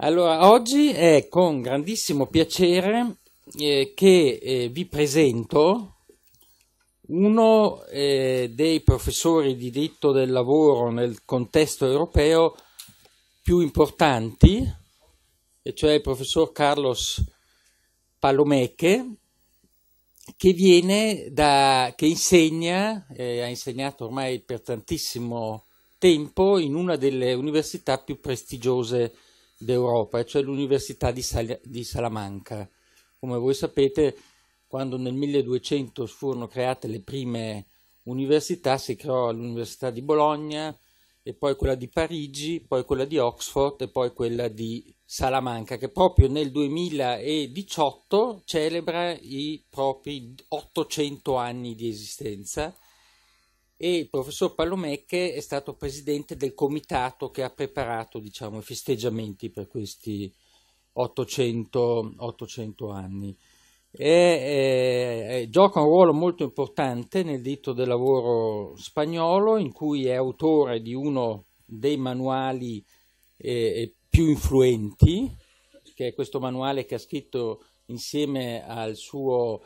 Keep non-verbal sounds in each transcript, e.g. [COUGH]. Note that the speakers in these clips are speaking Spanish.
Allora, oggi è con grandissimo piacere eh, che eh, vi presento uno eh, dei professori di diritto del lavoro nel contesto europeo più importanti, e cioè il professor Carlos Palomeche, che viene da, che insegna, eh, ha insegnato ormai per tantissimo tempo in una delle università più prestigiose d'Europa, cioè l'Università di, Sal di Salamanca. Come voi sapete, quando nel 1200 furono create le prime università, si creò l'Università di Bologna e poi quella di Parigi, poi quella di Oxford e poi quella di Salamanca, che proprio nel 2018 celebra i propri 800 anni di esistenza e il professor Pallomecche è stato presidente del comitato che ha preparato diciamo, i festeggiamenti per questi 800, 800 anni. E, e, eh, eh, gioca un ruolo molto importante nel diritto del lavoro spagnolo, in cui è autore di uno dei manuali eh, eh più influenti, che è questo manuale che ha scritto insieme al suo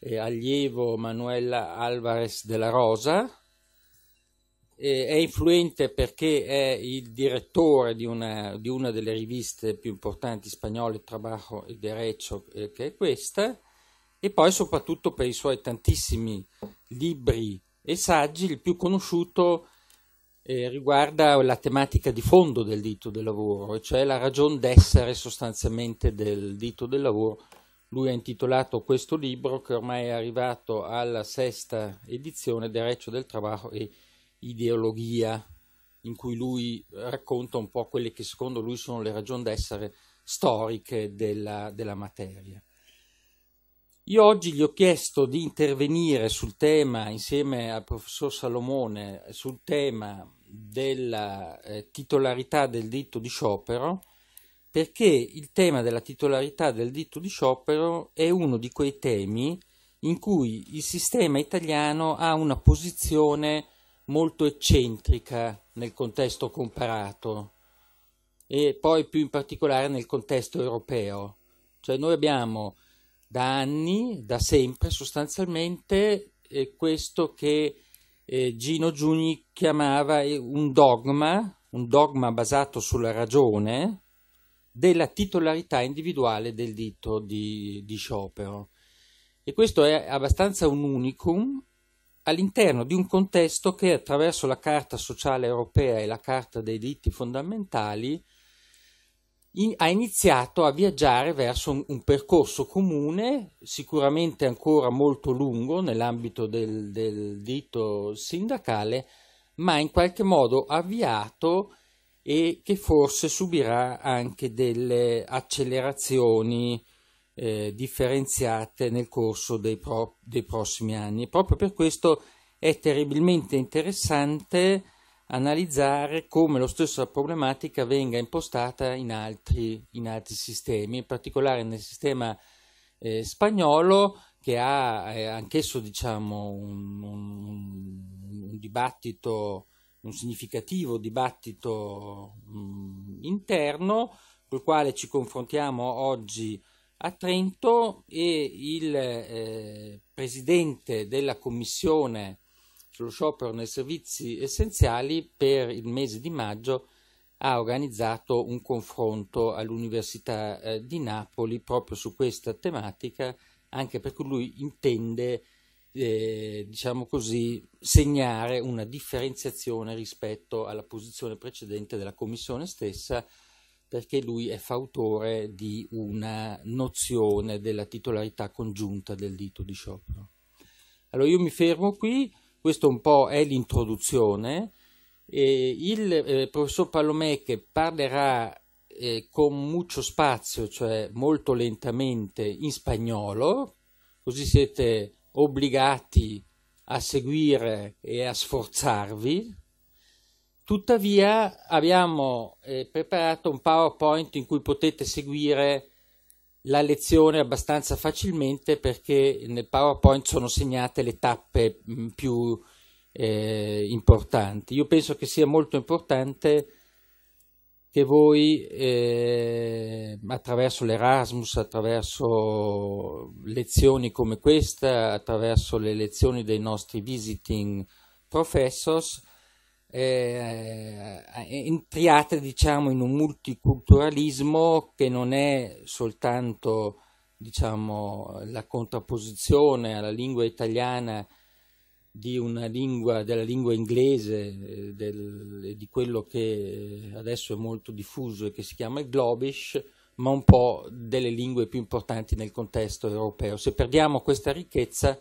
eh, allievo Manuel Alvarez della Rosa, eh, è influente perché è il direttore di una, di una, delle riviste più importanti spagnole, Trabajo e Derecho, eh, che è questa, e poi soprattutto per i suoi tantissimi libri e saggi, il più conosciuto eh, riguarda la tematica di fondo del diritto del lavoro, cioè la ragion d'essere sostanzialmente del diritto del lavoro. Lui ha intitolato questo libro, che ormai è arrivato alla sesta edizione, Derecho del Trabajo e Derecho ideologia in cui lui racconta un po' quelle che secondo lui sono le ragioni d'essere storiche della, della materia. Io oggi gli ho chiesto di intervenire sul tema, insieme al professor Salomone, sul tema della eh, titolarità del diritto di sciopero, perché il tema della titolarità del diritto di sciopero è uno di quei temi in cui il sistema italiano ha una posizione molto eccentrica nel contesto comparato e poi più in particolare nel contesto europeo. Cioè noi abbiamo da anni, da sempre sostanzialmente, eh, questo che eh, Gino Giugni chiamava eh, un dogma, un dogma basato sulla ragione, della titolarità individuale del dito di, di sciopero. E questo è abbastanza un unicum all'interno di un contesto che attraverso la Carta sociale europea e la Carta dei diritti fondamentali in, ha iniziato a viaggiare verso un, un, percorso comune, sicuramente ancora molto lungo nell'ambito del, del diritto sindacale, ma in qualche modo avviato e che forse subirà anche delle accelerazioni eh, differenziate nel corso dei, pro, dei, prossimi anni. proprio per questo è terribilmente interessante analizzare come la stessa problematica venga impostata in altri, in altri sistemi, in particolare nel sistema eh, spagnolo che ha eh, anch'esso diciamo, un, un, un, dibattito, un significativo dibattito mh, interno col quale ci confrontiamo oggi a Trento e il eh, presidente della commissione sullo sciopero nei servizi essenziali per il mese di maggio ha organizzato un confronto all'Università eh, di Napoli proprio su questa tematica, anche perché lui intende, eh, diciamo così, segnare una differenziazione rispetto alla posizione precedente della Commissione stessa perché lui è fautore di una nozione della titolarità congiunta del dito di sciopero. Allora io mi fermo qui, questo un po' è l'introduzione. Eh, il eh, professor Palomecche parlerà eh, con mucho spazio, cioè molto lentamente, in spagnolo, così siete obbligati a seguire e a sforzarvi Tuttavia abbiamo eh, preparato un PowerPoint in cui potete seguire la lezione abbastanza facilmente perché nel PowerPoint sono segnate le tappe mh, mm, più eh, importanti. Io penso che sia molto importante che voi eh, attraverso l'Erasmus, attraverso lezioni come questa, attraverso le lezioni dei nostri visiting professors, eh, eh, entriate diciamo in un multiculturalismo che non è soltanto diciamo la contrapposizione alla lingua italiana di una lingua, della lingua inglese, eh, del, di quello che adesso è molto diffuso e che si chiama il globish, ma un po' delle lingue più importanti nel contesto europeo. Se perdiamo questa ricchezza,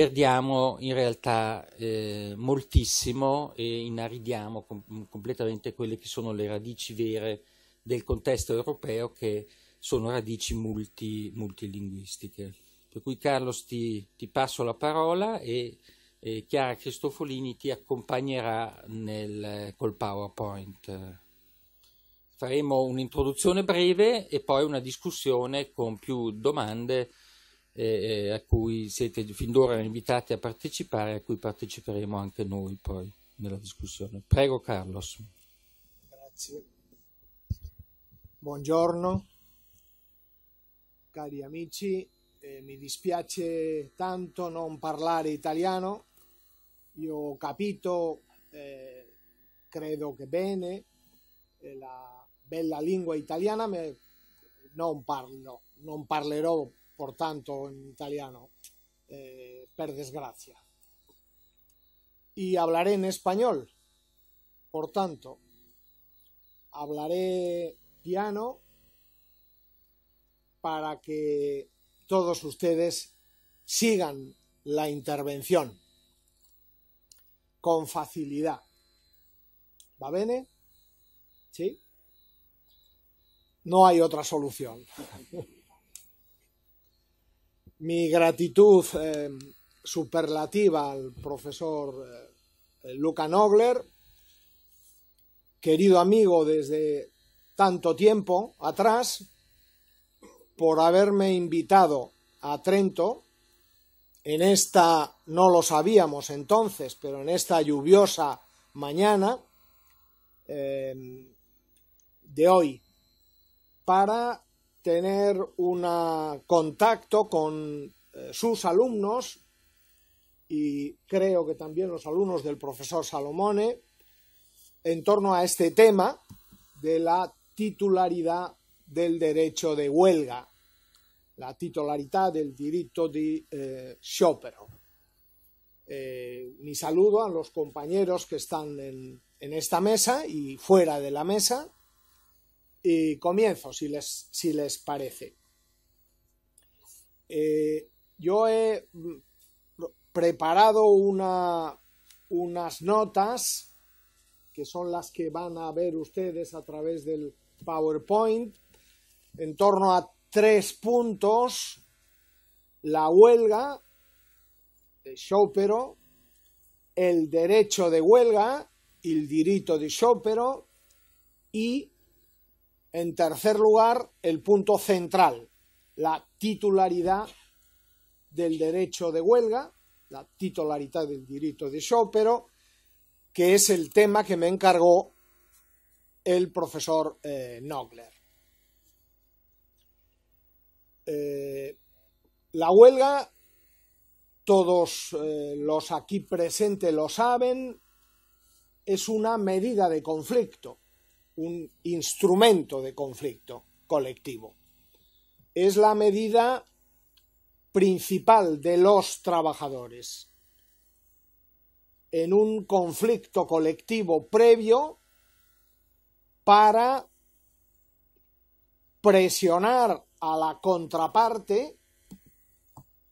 perdiamo in realtà eh, moltissimo e inaridiamo com completamente quelle che sono le radici vere del contesto europeo che sono radici multi multilinguistiche. Per cui Carlos ti, ti passo la parola e, e, Chiara Cristofolini ti accompagnerà nel, col PowerPoint. Faremo un'introduzione breve e poi una discussione con più domande eh, a cui siete fin d'ora invitati a partecipare, a cui parteciperemo anche noi poi nella discussione. Prego Carlos. Grazie. Buongiorno, cari amici, eh, mi dispiace tanto non parlare italiano, io ho capito, eh, credo che bene, la bella lingua italiana, ma non parlo, non parlerò por tanto en italiano, eh, per desgracia. Y hablaré en español, por tanto, hablaré piano para que todos ustedes sigan la intervención con facilidad. ¿Va bene? ¿Sí? No hay otra solución. [LAUGHS] mi gratitud eh, superlativa al profesor eh, eh, Luca Nogler, querido amigo desde tanto tiempo atrás, por haberme invitado a Trento en esta, no lo sabíamos entonces, pero en esta lluviosa mañana de hoy, para tener un contacto con eh, sus alumnos y creo que también los alumnos del profesor Salomone en torno a este tema de la titularidad del derecho de huelga, la titularidad del diritto de eh, sciopero. Eh, mi saludo a los compañeros que están en, en esta mesa y fuera de la mesa y comienzo, si les, si les parece. Eh, yo he mm, preparado una, unas notas que son las que van a ver ustedes a través del PowerPoint en torno a tres puntos la huelga de shopero, el derecho de huelga el dirito de shopero y en tercer lugar, el punto central, la titularidad del derecho de huelga, la titularidad del derecho de pero que es el tema que me encargó el profesor eh, Nogler. Eh, la huelga, todos eh, los aquí presentes lo saben, es una medida de conflicto un instrumento de conflicto colectivo. Es la medida principal de los trabajadores. En un conflicto colectivo previo para presionar a la contraparte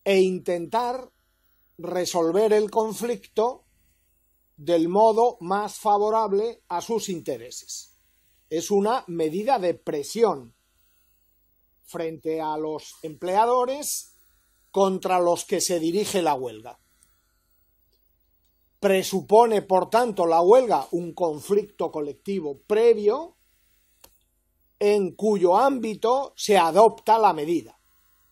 e intentar resolver el conflicto del modo más favorable a sus intereses es una medida de presión frente a los empleadores contra los que se dirige la huelga. Presupone, por tanto, la huelga un conflicto colectivo previo en cuyo ámbito se adopta la medida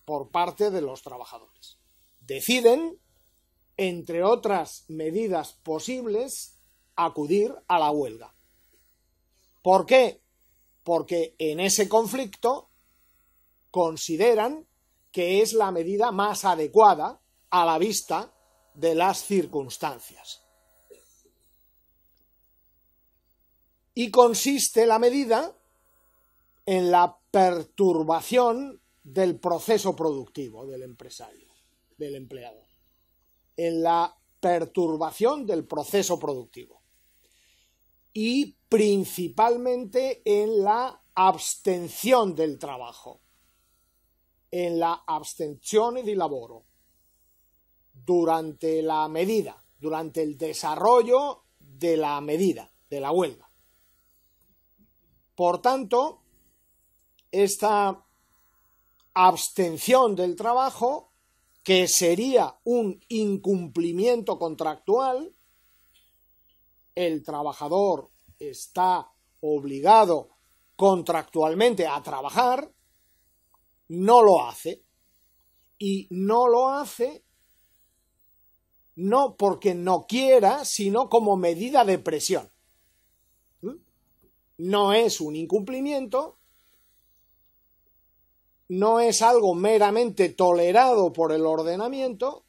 por parte de los trabajadores. Deciden, entre otras medidas posibles, acudir a la huelga. ¿Por qué? Porque en ese conflicto consideran que es la medida más adecuada a la vista de las circunstancias. Y consiste la medida en la perturbación del proceso productivo del empresario, del empleado, en la perturbación del proceso productivo. Y principalmente en la abstención del trabajo, en la abstención del labor durante la medida, durante el desarrollo de la medida, de la huelga. Por tanto, esta abstención del trabajo, que sería un incumplimiento contractual, el trabajador está obligado contractualmente a trabajar, no lo hace. Y no lo hace no porque no quiera, sino como medida de presión. ¿Mm? No es un incumplimiento, no es algo meramente tolerado por el ordenamiento,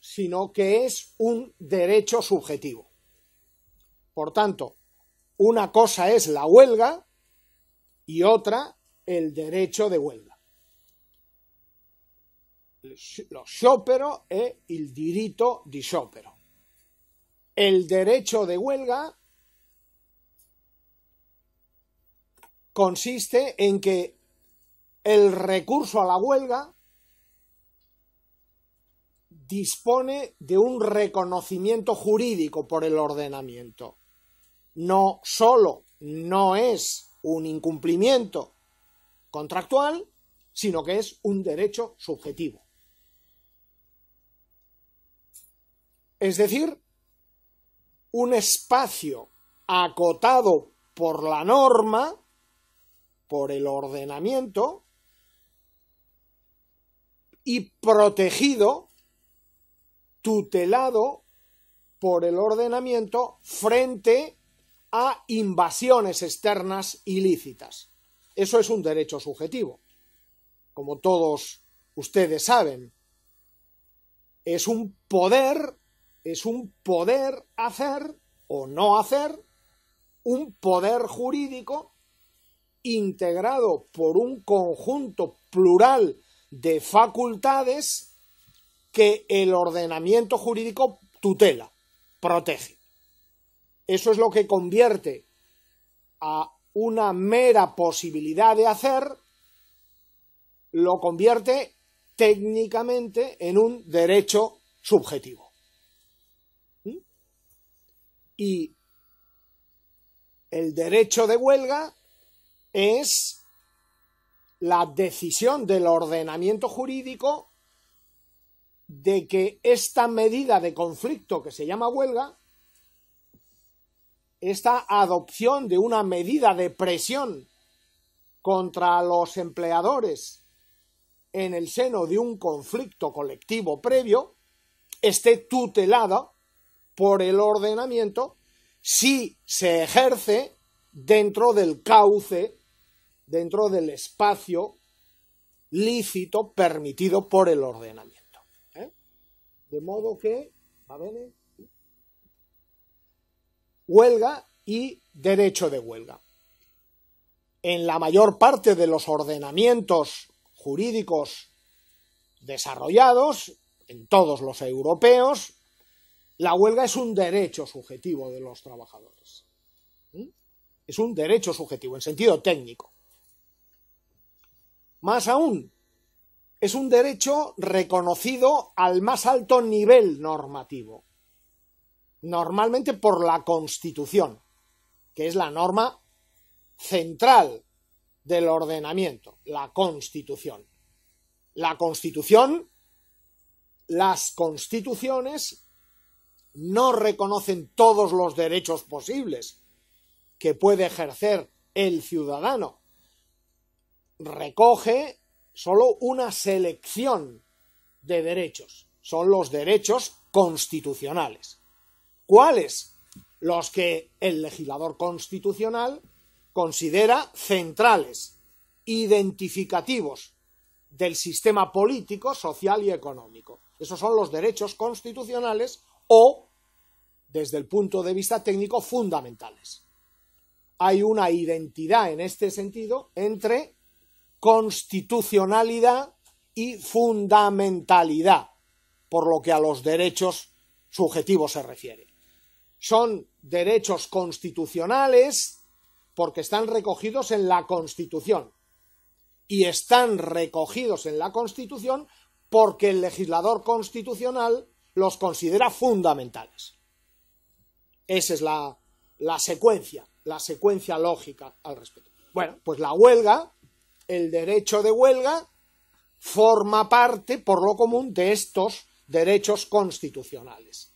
sino que es un derecho subjetivo. Por tanto, una cosa es la huelga y otra el derecho de huelga. Lo sciopero es el diritto de sciopero. El derecho de huelga consiste en que el recurso a la huelga dispone de un reconocimiento jurídico por el ordenamiento no solo no es un incumplimiento contractual, sino que es un derecho subjetivo. Es decir, un espacio acotado por la norma, por el ordenamiento, y protegido, tutelado por el ordenamiento frente a invasiones externas ilícitas. Eso es un derecho subjetivo. Como todos ustedes saben, es un poder, es un poder hacer o no hacer un poder jurídico integrado por un conjunto plural de facultades que el ordenamiento jurídico tutela, protege. Eso es lo que convierte a una mera posibilidad de hacer, lo convierte técnicamente en un derecho subjetivo. ¿Mm? Y el derecho de huelga es la decisión del ordenamiento jurídico de que esta medida de conflicto que se llama huelga esta adopción de una medida de presión contra los empleadores en el seno de un conflicto colectivo previo esté tutelada por el ordenamiento si se ejerce dentro del cauce, dentro del espacio lícito permitido por el ordenamiento. ¿eh? De modo que, huelga y derecho de huelga. En la mayor parte de los ordenamientos jurídicos desarrollados, en todos los europeos, la huelga es un derecho subjetivo de los trabajadores. ¿Mm? Es un derecho subjetivo en sentido técnico. Más aún, es un derecho reconocido al más alto nivel normativo, normalmente por la Constitución, que es la norma central del ordenamiento, la Constitución. La Constitución, las constituciones no reconocen todos los derechos posibles que puede ejercer el ciudadano. Recoge solo una selección de derechos. Son los derechos constitucionales. ¿Cuáles? Los que el legislador constitucional considera centrales, identificativos del sistema político, social y económico. Esos son los derechos constitucionales o, desde el punto de vista técnico, fundamentales. Hay una identidad en este sentido entre constitucionalidad y fundamentalidad, por lo que a los derechos subjetivos se refiere son derechos constitucionales porque están recogidos en la Constitución. Y están recogidos en la Constitución porque el legislador constitucional los considera fundamentales. Esa es la, la secuencia, la secuencia lógica al respecto. Bueno, pues la huelga, el derecho de huelga, forma parte, por lo común, de estos derechos constitucionales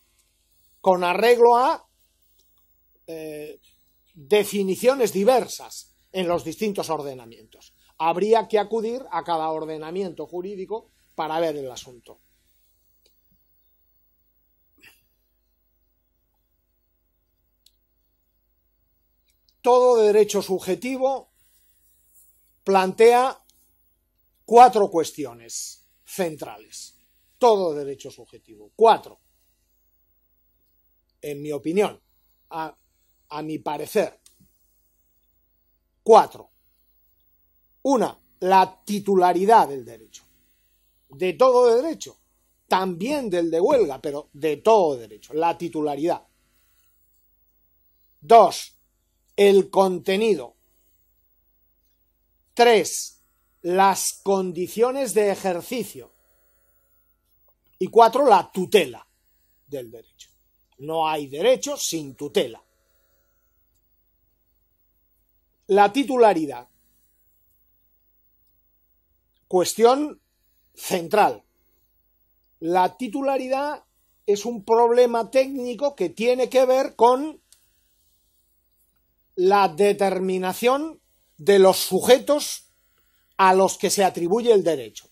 con arreglo a eh, definiciones diversas en los distintos ordenamientos. Habría que acudir a cada ordenamiento jurídico para ver el asunto. Todo derecho subjetivo plantea cuatro cuestiones centrales. Todo derecho subjetivo. Cuatro en mi opinión, a, mi parecer. Cuatro. Una, la titularidad del derecho. De todo derecho. También del de huelga, pero de todo derecho. La titularidad. Dos, el contenido. Tres, las condiciones de ejercicio. Y cuatro, la tutela del derecho. No hay derecho sin tutela. La titularidad. Cuestión central. La titularidad es un problema técnico que tiene que ver con la determinación de los sujetos a los que se atribuye el derecho.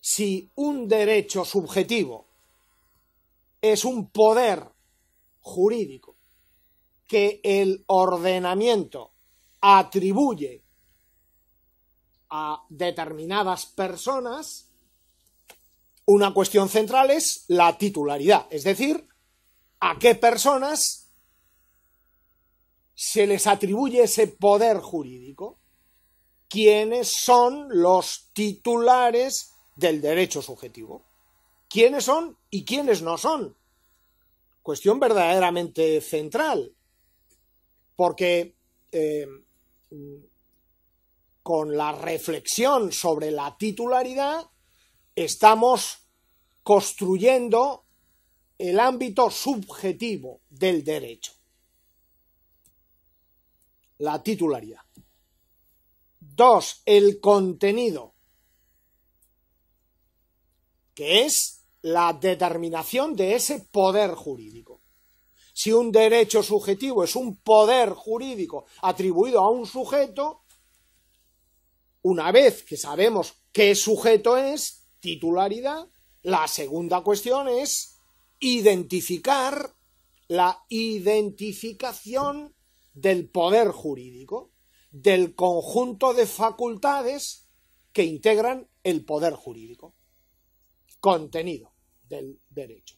Si un derecho subjetivo es un poder jurídico que el ordenamiento atribuye a determinadas personas, una cuestión central es la titularidad, es decir, a qué personas se les atribuye ese poder jurídico, quienes son los titulares del derecho subjetivo quiénes son y quiénes no son. Cuestión verdaderamente central. Porque eh, con la reflexión sobre la titularidad estamos construyendo el ámbito subjetivo del derecho. La titularidad. Dos, el contenido, que es la determinación de ese poder jurídico. Si un derecho subjetivo es un poder jurídico atribuido a un sujeto, una vez que sabemos qué sujeto es, titularidad, la segunda cuestión es identificar la identificación del poder jurídico, del conjunto de facultades que integran el poder jurídico. Contenido del derecho,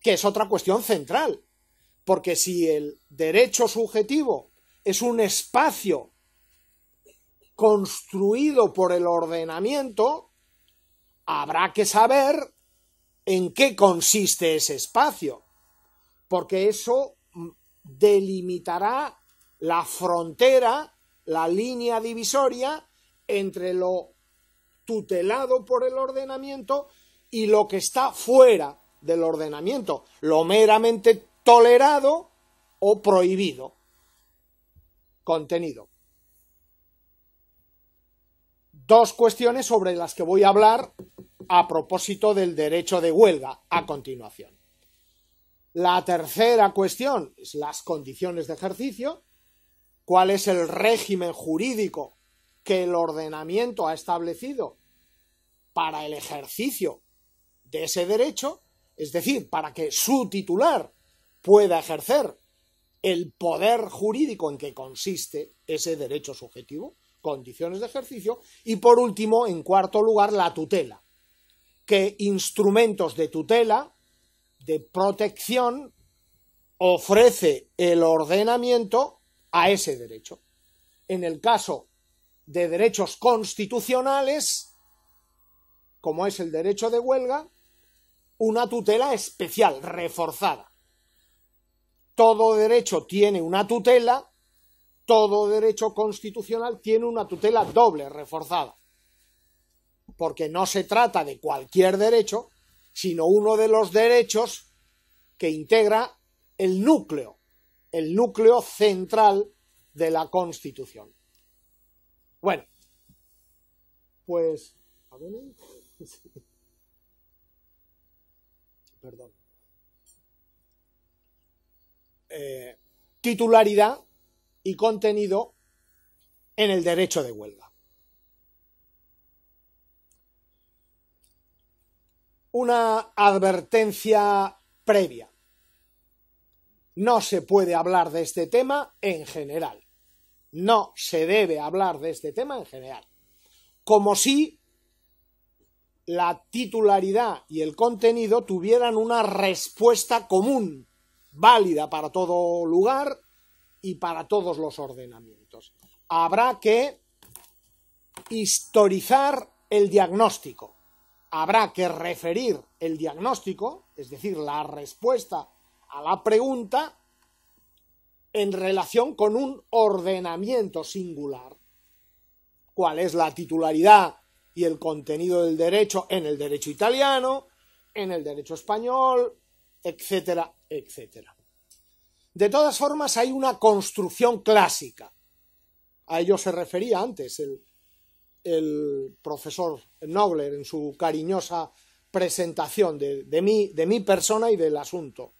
que es otra cuestión central, porque si el derecho subjetivo es un espacio construido por el ordenamiento, habrá que saber en qué consiste ese espacio, porque eso delimitará la frontera, la línea divisoria entre lo tutelado por el ordenamiento y lo que está fuera del ordenamiento, lo meramente tolerado o prohibido. Contenido. Dos cuestiones sobre las que voy a hablar a propósito del derecho de huelga a continuación. La tercera cuestión es las condiciones de ejercicio, cuál es el régimen jurídico que el ordenamiento ha establecido para el ejercicio de ese derecho, es decir, para que su titular pueda ejercer el poder jurídico en que consiste ese derecho subjetivo, condiciones de ejercicio, y por último, en cuarto lugar, la tutela, que instrumentos de tutela, de protección, ofrece el ordenamiento a ese derecho. En el caso de derechos constitucionales, como es el derecho de huelga, una tutela especial, reforzada. Todo derecho tiene una tutela, todo derecho constitucional tiene una tutela doble, reforzada. Porque no se trata de cualquier derecho, sino uno de los derechos que integra el núcleo, el núcleo central de la Constitución. Bueno, pues... ¿eh? [LAUGHS] perdón. Eh, titularidad y contenido en el derecho de huelga. Una advertencia previa. No se puede hablar de este tema en general. No se debe hablar de este tema en general. Como si la titularidad y el contenido tuvieran una respuesta común, válida para todo lugar y para todos los ordenamientos. Habrá que historizar el diagnóstico, habrá que referir el diagnóstico, es decir, la respuesta a la pregunta, en relación con un ordenamiento singular. ¿Cuál es la titularidad y el contenido del derecho en el derecho italiano, en el derecho español, etcétera, etcétera. De todas formas, hay una construcción clásica. A ello se refería antes el, profesor Nobler en su cariñosa presentación de, mí, de mi persona y del asunto.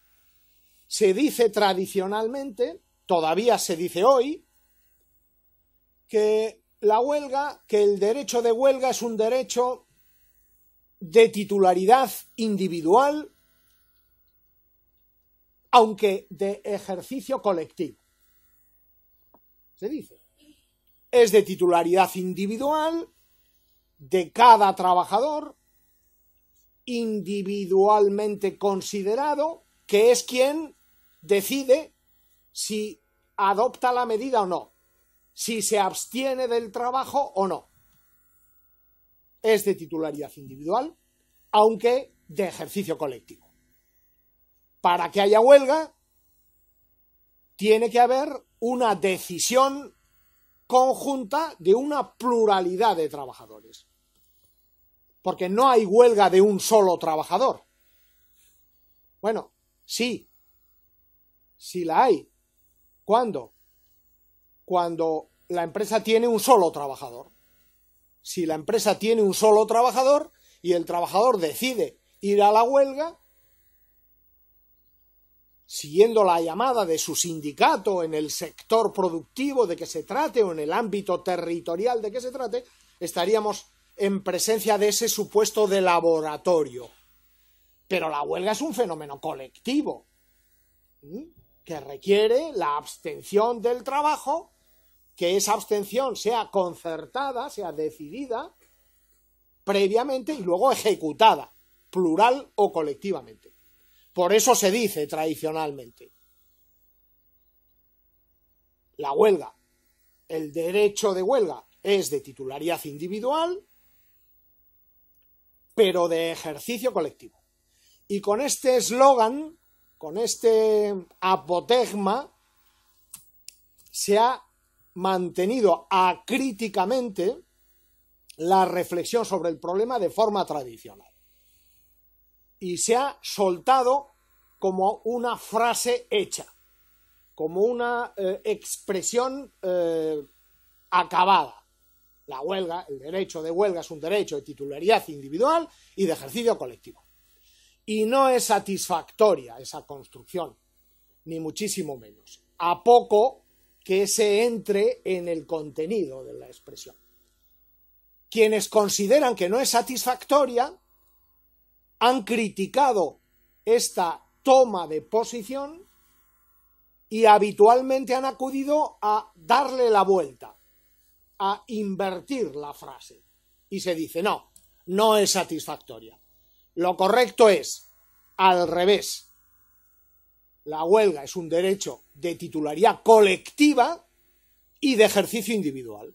Se dice tradicionalmente, todavía se dice hoy, que la huelga, que el derecho de huelga es un derecho de titularidad individual, aunque de ejercicio colectivo. Se dice. Es de titularidad individual de cada trabajador, individualmente considerado, que es quien decide si adopta la medida o no si se abstiene del trabajo o no. Es de titularidad individual, aunque de ejercicio colectivo. Para que haya huelga, tiene que haber una decisión conjunta de una pluralidad de trabajadores. Porque no hay huelga de un solo trabajador. Bueno, sí, sí la hay. ¿Cuándo? Cuando la empresa tiene un solo trabajador. Si la empresa tiene un solo trabajador y el trabajador decide ir a la huelga, siguiendo la llamada de su sindicato en el sector productivo de que se trate o en el ámbito territorial de que se trate, estaríamos en presencia de ese supuesto de laboratorio. Pero la huelga es un fenómeno colectivo que requiere la abstención del trabajo que esa abstención sea concertada, sea decidida previamente y luego ejecutada, plural o colectivamente. Por eso se dice tradicionalmente la huelga, el derecho de huelga es de titularidad individual, pero de ejercicio colectivo. Y con este eslogan, con este apotegma, se ha mantenido acríticamente la reflexión sobre el problema de forma tradicional. Y se ha soltado como una frase hecha, como una eh, expresión eh, acabada. La huelga, el derecho de huelga es un derecho de titularidad individual y de ejercicio colectivo. Y no es satisfactoria esa construcción, ni muchísimo menos. A poco que se entre en el contenido de la expresión. Quienes consideran que no es satisfactoria han criticado esta toma de posición y habitualmente han acudido a darle la vuelta, a invertir la frase. Y se dice, no, no es satisfactoria. Lo correcto es al revés la huelga es un derecho de titularidad colectiva y de ejercicio individual.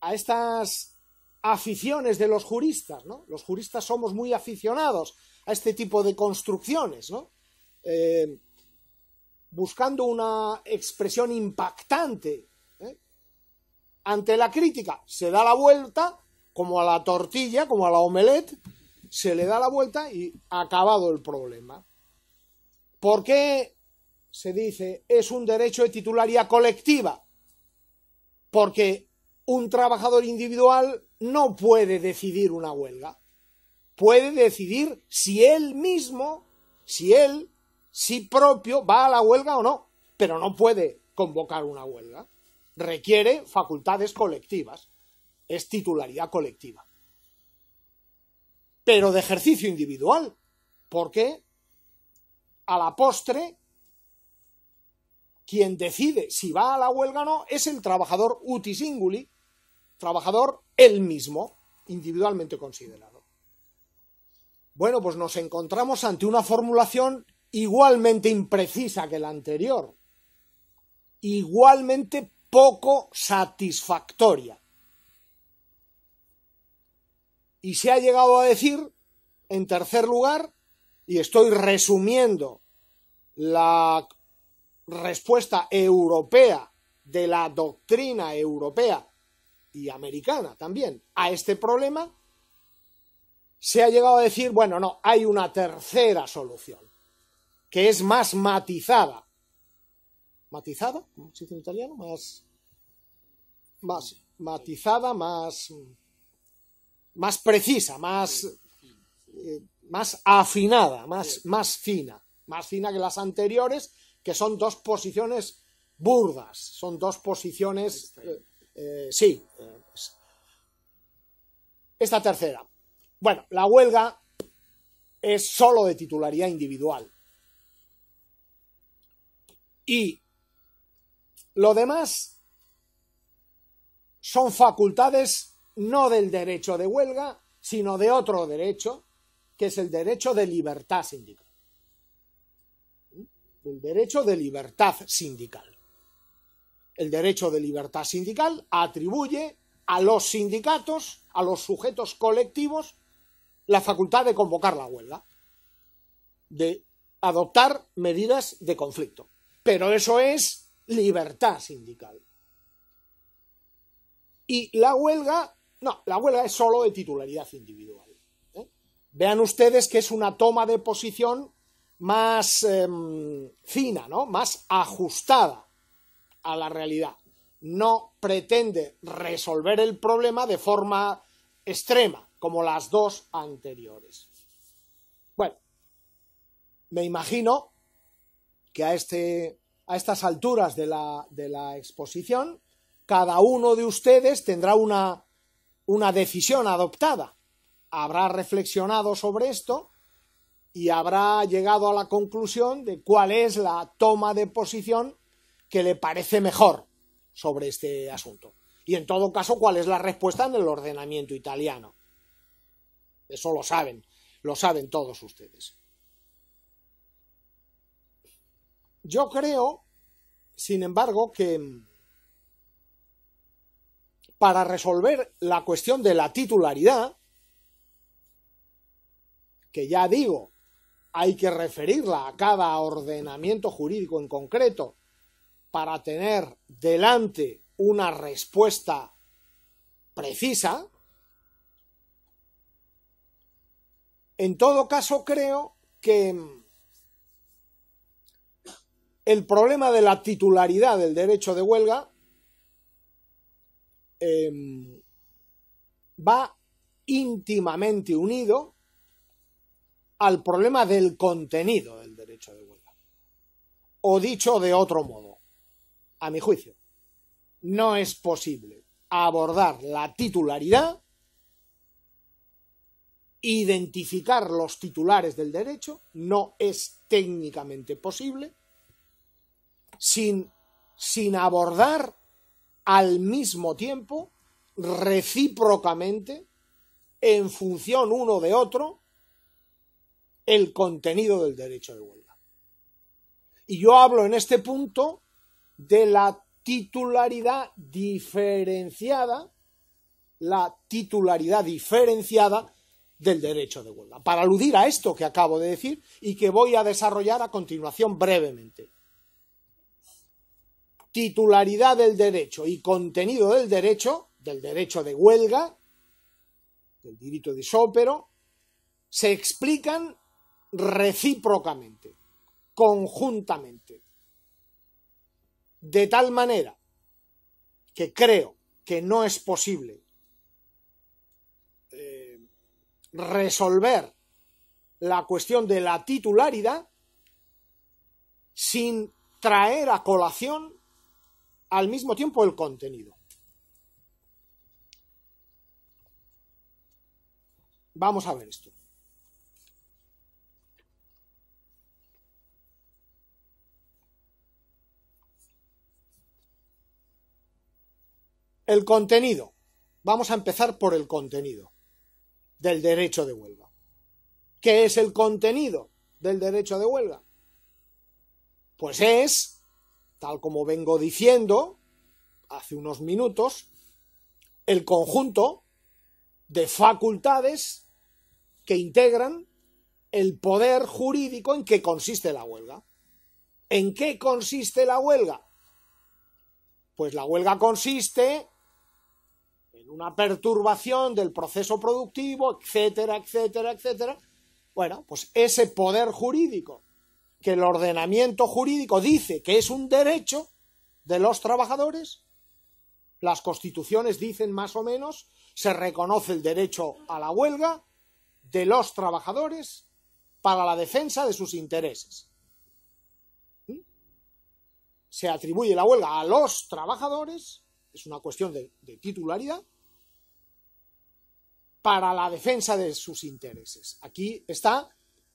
A estas aficiones de los juristas, ¿no? Los juristas somos muy aficionados a este tipo de construcciones, ¿no? Eh, buscando una expresión impactante ¿eh? ante la crítica, se da la vuelta como a la tortilla, como a la omelette, se le da la vuelta y acabado el problema. ¿Por qué se dice es un derecho de titularidad colectiva? Porque un trabajador individual no puede decidir una huelga. Puede decidir si él mismo, si él, si propio, va a la huelga o no. Pero no puede convocar una huelga. Requiere facultades colectivas. Es titularidad colectiva. Pero de ejercicio individual. ¿Por qué? a la postre, quien decide si va a la huelga o no es el trabajador uti singuli, trabajador él mismo, individualmente considerado. Bueno, pues nos encontramos ante una formulación igualmente imprecisa que la anterior, igualmente poco satisfactoria. Y se ha llegado a decir, en tercer lugar, y estoy resumiendo la respuesta europea de la doctrina europea y americana también a este problema, se ha llegado a decir, bueno, no, hay una tercera solución, que es más matizada. ¿Matizada? ¿Cómo se dice en italiano? Más, más matizada, más, más precisa, más... Eh, más afinada, más, más fina, más fina que las anteriores, que son dos posiciones burdas, son dos posiciones... Eh, eh, sí. Eh, esta tercera. Bueno, la huelga es solo de titularidad individual. Y lo demás son facultades no del derecho de huelga, sino de otro derecho, que es el derecho de libertad sindical. ¿Mm? El derecho de libertad sindical. El derecho de libertad sindical atribuye a los sindicatos, a los sujetos colectivos, la facultad de convocar la huelga, de adoptar medidas de conflicto. Pero eso es libertad sindical. Y la huelga, no, la huelga es solo de titularidad individual. Vean ustedes que es una toma de posición más em, fina, ¿no? Más ajustada a la realidad. No pretende resolver el problema de forma extrema, como las dos anteriores. Bueno, me imagino que a, este, a estas alturas de la, exposición, cada uno de ustedes tendrá una decisión adoptada habrá reflexionado sobre esto y habrá llegado a la conclusión de cuál es la toma de posición que le parece mejor sobre este asunto. Y en todo caso, cuál es la respuesta en el ordenamiento italiano. Eso lo saben, lo saben todos ustedes. Yo creo, sin embargo, que para resolver la cuestión de la titularidad, que ya digo, hay que referirla a cada ordenamiento jurídico en concreto para tener delante una respuesta precisa, en todo caso creo que el problema de la titularidad del derecho de huelga em, va íntimamente unido al problema del contenido del derecho de huelga. O dicho de otro modo, a mi juicio, no es posible abordar la titularidad, identificar los titulares del derecho, no es técnicamente posible, sin, sin abordar al mismo tiempo, recíprocamente, en función uno de otro, el contenido del derecho de huelga. Y yo hablo en este punto de la titularidad diferenciada, la titularidad diferenciada del derecho de huelga. Para aludir a esto que acabo de decir y que voy a desarrollar a continuación brevemente. Titularidad del derecho y contenido del derecho, del derecho de huelga, del derecho de sopero se explican recíprocamente, conjuntamente, de tal manera que creo que no es posible eh, resolver la cuestión de la titularidad sin traer a colación al mismo tiempo el contenido. Vamos a ver esto. El contenido. Vamos a empezar por el contenido del derecho de huelga. ¿Qué es el contenido del derecho de huelga? Pues es, tal como vengo diciendo hace unos minutos, el conjunto de facultades que integran el poder jurídico en que consiste la huelga. ¿En qué consiste la huelga? Pues la huelga consiste una perturbación del proceso productivo, etcétera, etcétera, etcétera. Bueno, pues ese poder jurídico que el ordenamiento jurídico dice que es un derecho de los trabajadores, las constituciones dicen más o menos, se reconoce el derecho a la huelga de los trabajadores para la defensa de sus intereses. Se atribuye la huelga a los trabajadores, es una cuestión de titularidad, para la defensa de sus intereses. Aquí está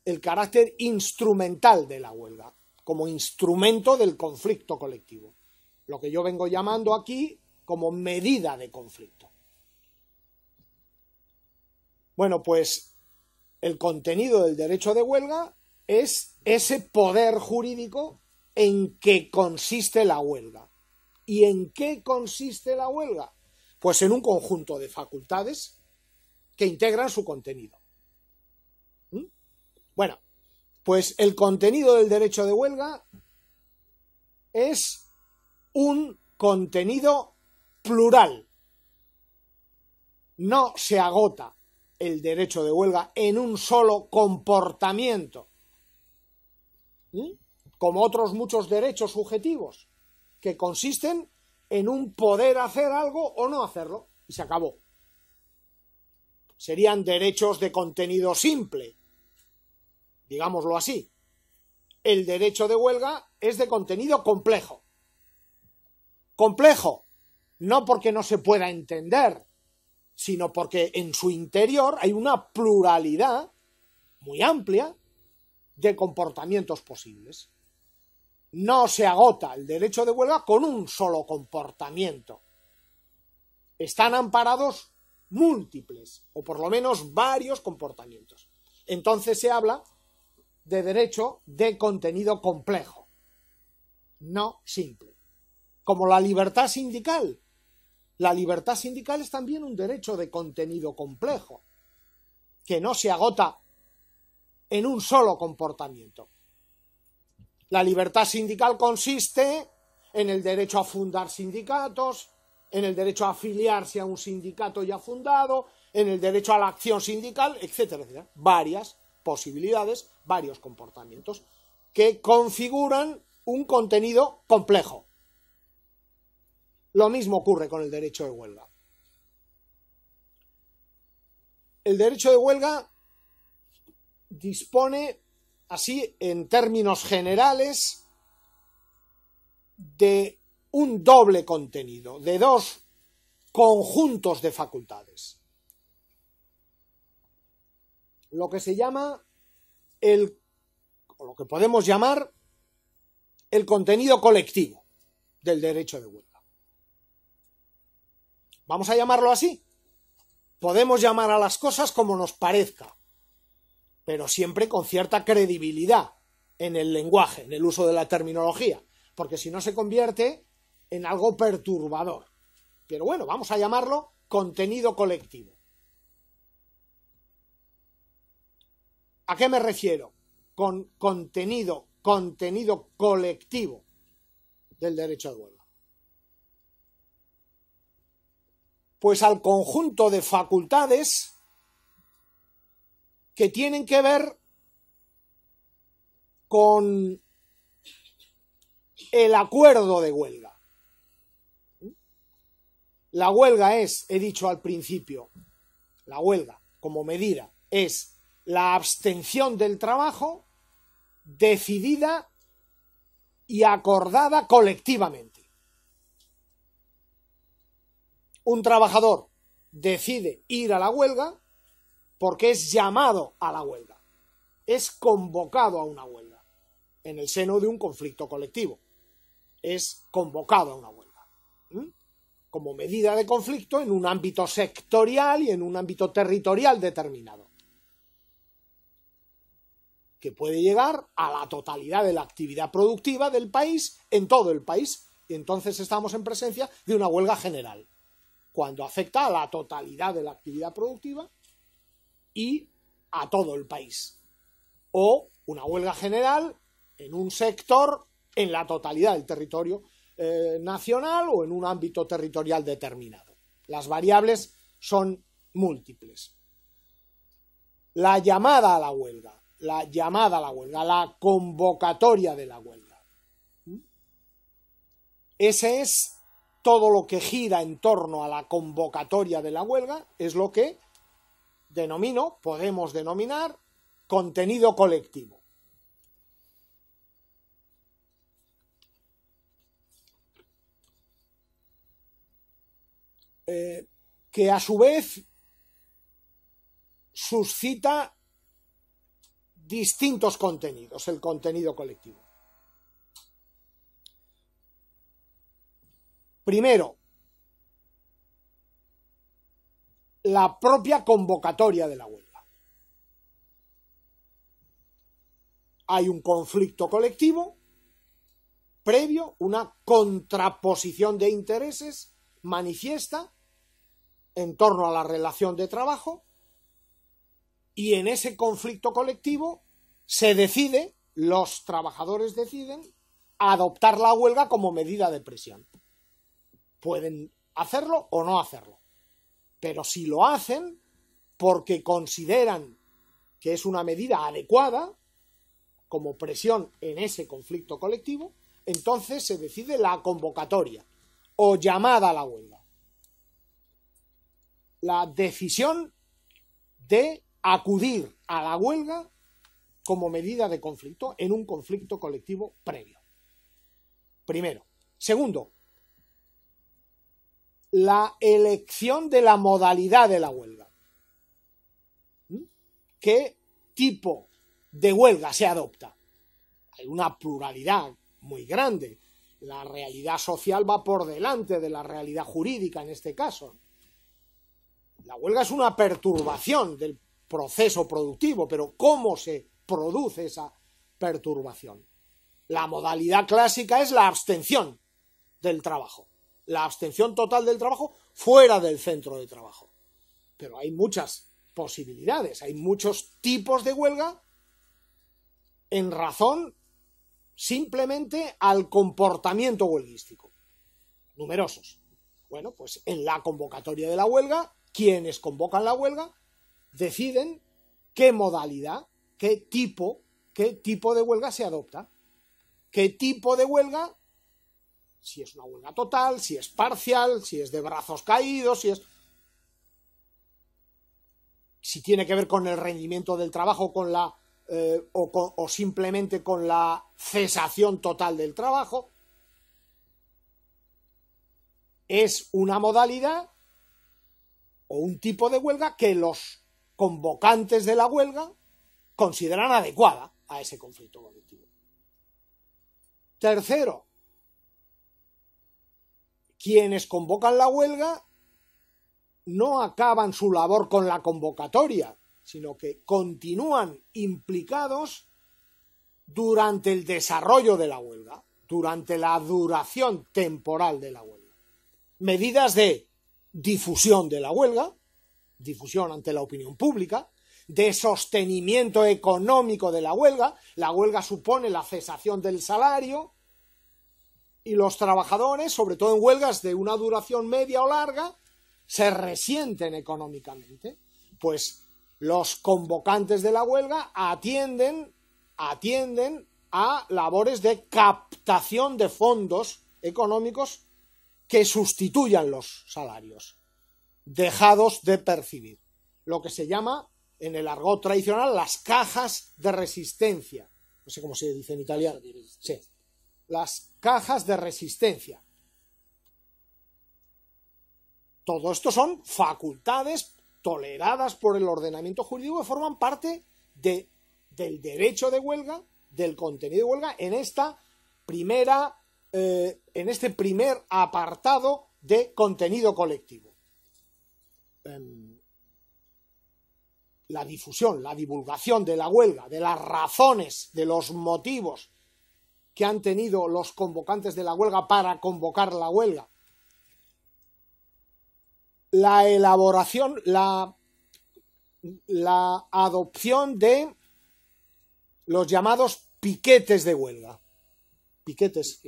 el carácter instrumental de la huelga, como instrumento del conflicto colectivo, lo que yo vengo llamando aquí como medida de conflicto. Bueno, pues el contenido del derecho de huelga es ese poder jurídico en que consiste la huelga. ¿Y en qué consiste la huelga? Pues en un conjunto de facultades que integran su contenido. ¿Mm? Bueno, pues el contenido del derecho de huelga es un contenido plural. No se agota el derecho de huelga en un solo comportamiento, ¿Mm? como otros muchos derechos subjetivos, que consisten en un poder hacer algo o no hacerlo, y se acabó serían derechos de contenido simple, digámoslo así. El derecho de huelga es de contenido complejo. Complejo, no porque no se pueda entender, sino porque en su interior hay una pluralidad muy amplia de comportamientos posibles. No se agota el derecho de huelga con un solo comportamiento. Están amparados múltiples, o por lo menos varios comportamientos. Entonces se habla de derecho de contenido complejo, no simple. Como la libertad sindical. La libertad sindical es también un derecho de contenido complejo, que no se agota en un solo comportamiento. La libertad sindical consiste en el derecho a fundar sindicatos, en el derecho a afiliarse a un sindicato ya fundado, en el derecho a la acción sindical, etcétera, etcétera. Varias posibilidades, varios comportamientos que configuran un contenido complejo. Lo mismo ocurre con el derecho de huelga. El derecho de huelga dispone, así en términos generales, de un doble contenido de dos conjuntos de facultades. Lo que se llama el, o lo que podemos llamar el contenido colectivo del derecho de huelga. Vamos a llamarlo así. Podemos llamar a las cosas como nos parezca, pero siempre con cierta credibilidad en el lenguaje, en el uso de la terminología, porque si no se convierte en algo perturbador. Pero bueno, vamos a llamarlo contenido colectivo. ¿A qué me refiero? Con contenido, contenido colectivo del derecho de huelga. Pues al conjunto de facultades que tienen que ver con el acuerdo de huelga. La huelga es, he dicho al principio, la huelga como medida es la abstención del trabajo decidida y acordada colectivamente. Un trabajador decide ir a la huelga porque es llamado a la huelga, es convocado a una huelga en el seno de un conflicto colectivo, es convocado a una huelga como medida de conflicto en un ámbito sectorial y en un ámbito territorial determinado, que puede llegar a la totalidad de la actividad productiva del país en todo el país. Y entonces estamos en presencia de una huelga general, cuando afecta a la totalidad de la actividad productiva y a todo el país. O una huelga general en un sector en la totalidad del territorio eh, nacional o en un ámbito territorial determinado. Las variables son múltiples. La llamada a la huelga, la llamada a la huelga, la convocatoria de la huelga. ¿Mm? Ese es todo lo que gira en torno a la convocatoria de la huelga, es lo que denomino, podemos denominar, contenido colectivo. Eh, que a su vez suscita distintos contenidos, el contenido colectivo. Primero, la propia convocatoria de la huelga. Hay un conflicto colectivo previo, una contraposición de intereses manifiesta en torno a la relación de trabajo y en ese conflicto colectivo se decide, los trabajadores deciden adoptar la huelga como medida de presión. Pueden hacerlo o no hacerlo. Pero si lo hacen porque consideran que es una medida adecuada como presión en ese conflicto colectivo, entonces se decide la convocatoria o llamada a la huelga la decisión de acudir a la huelga como medida de conflicto en un conflicto colectivo previo. Primero. Segundo, la elección de la modalidad de la huelga. ¿Mm? ¿Qué tipo de huelga se adopta? Hay una pluralidad muy grande. La realidad social va por delante de la realidad jurídica en este caso la huelga es una perturbación del proceso productivo, pero ¿cómo se produce esa perturbación? La modalidad clásica es la abstención del trabajo, la abstención total del trabajo fuera del centro de trabajo. Pero hay muchas posibilidades, hay muchos tipos de huelga en razón simplemente al comportamiento huelguístico. Numerosos. Bueno, pues en la convocatoria de la huelga quienes convocan la huelga deciden qué modalidad, qué tipo, qué tipo de huelga se adopta, qué tipo de huelga, si es una huelga total, si es parcial, si es de brazos caídos, si es si tiene que ver con el rendimiento del trabajo, con la eh, o simplemente con la cesación total del trabajo. Es una modalidad o un tipo de huelga que los convocantes de la huelga consideran adecuada a ese conflicto colectivo. Tercero, quienes convocan la huelga no acaban su labor con la convocatoria, sino que continúan implicados durante el desarrollo de la huelga, durante la duración temporal de la huelga. Medidas de difusión de la huelga, difusión ante la opinión pública, de sostenimiento económico de la huelga. La huelga supone la cesación del salario y los trabajadores, sobre todo en huelgas de una duración media o larga, se resienten económicamente. Pues los convocantes de la huelga atienden, atienden a labores de captación de fondos económicos que sustituyan los salarios dejados de percibir, lo que se llama en el argot tradicional las cajas de resistencia. No sé cómo se dice en italiano. Sí. Las cajas de resistencia. Todo esto son facultades toleradas por el ordenamiento jurídico y forman parte de, del derecho de huelga, del contenido de huelga, en esta primera eh, en este primer apartado de contenido colectivo. La difusión, la divulgación de la huelga, de las razones, de los motivos que han tenido los convocantes de la huelga para convocar la huelga. La elaboración, la, la adopción de los llamados piquetes de huelga. Piquetes.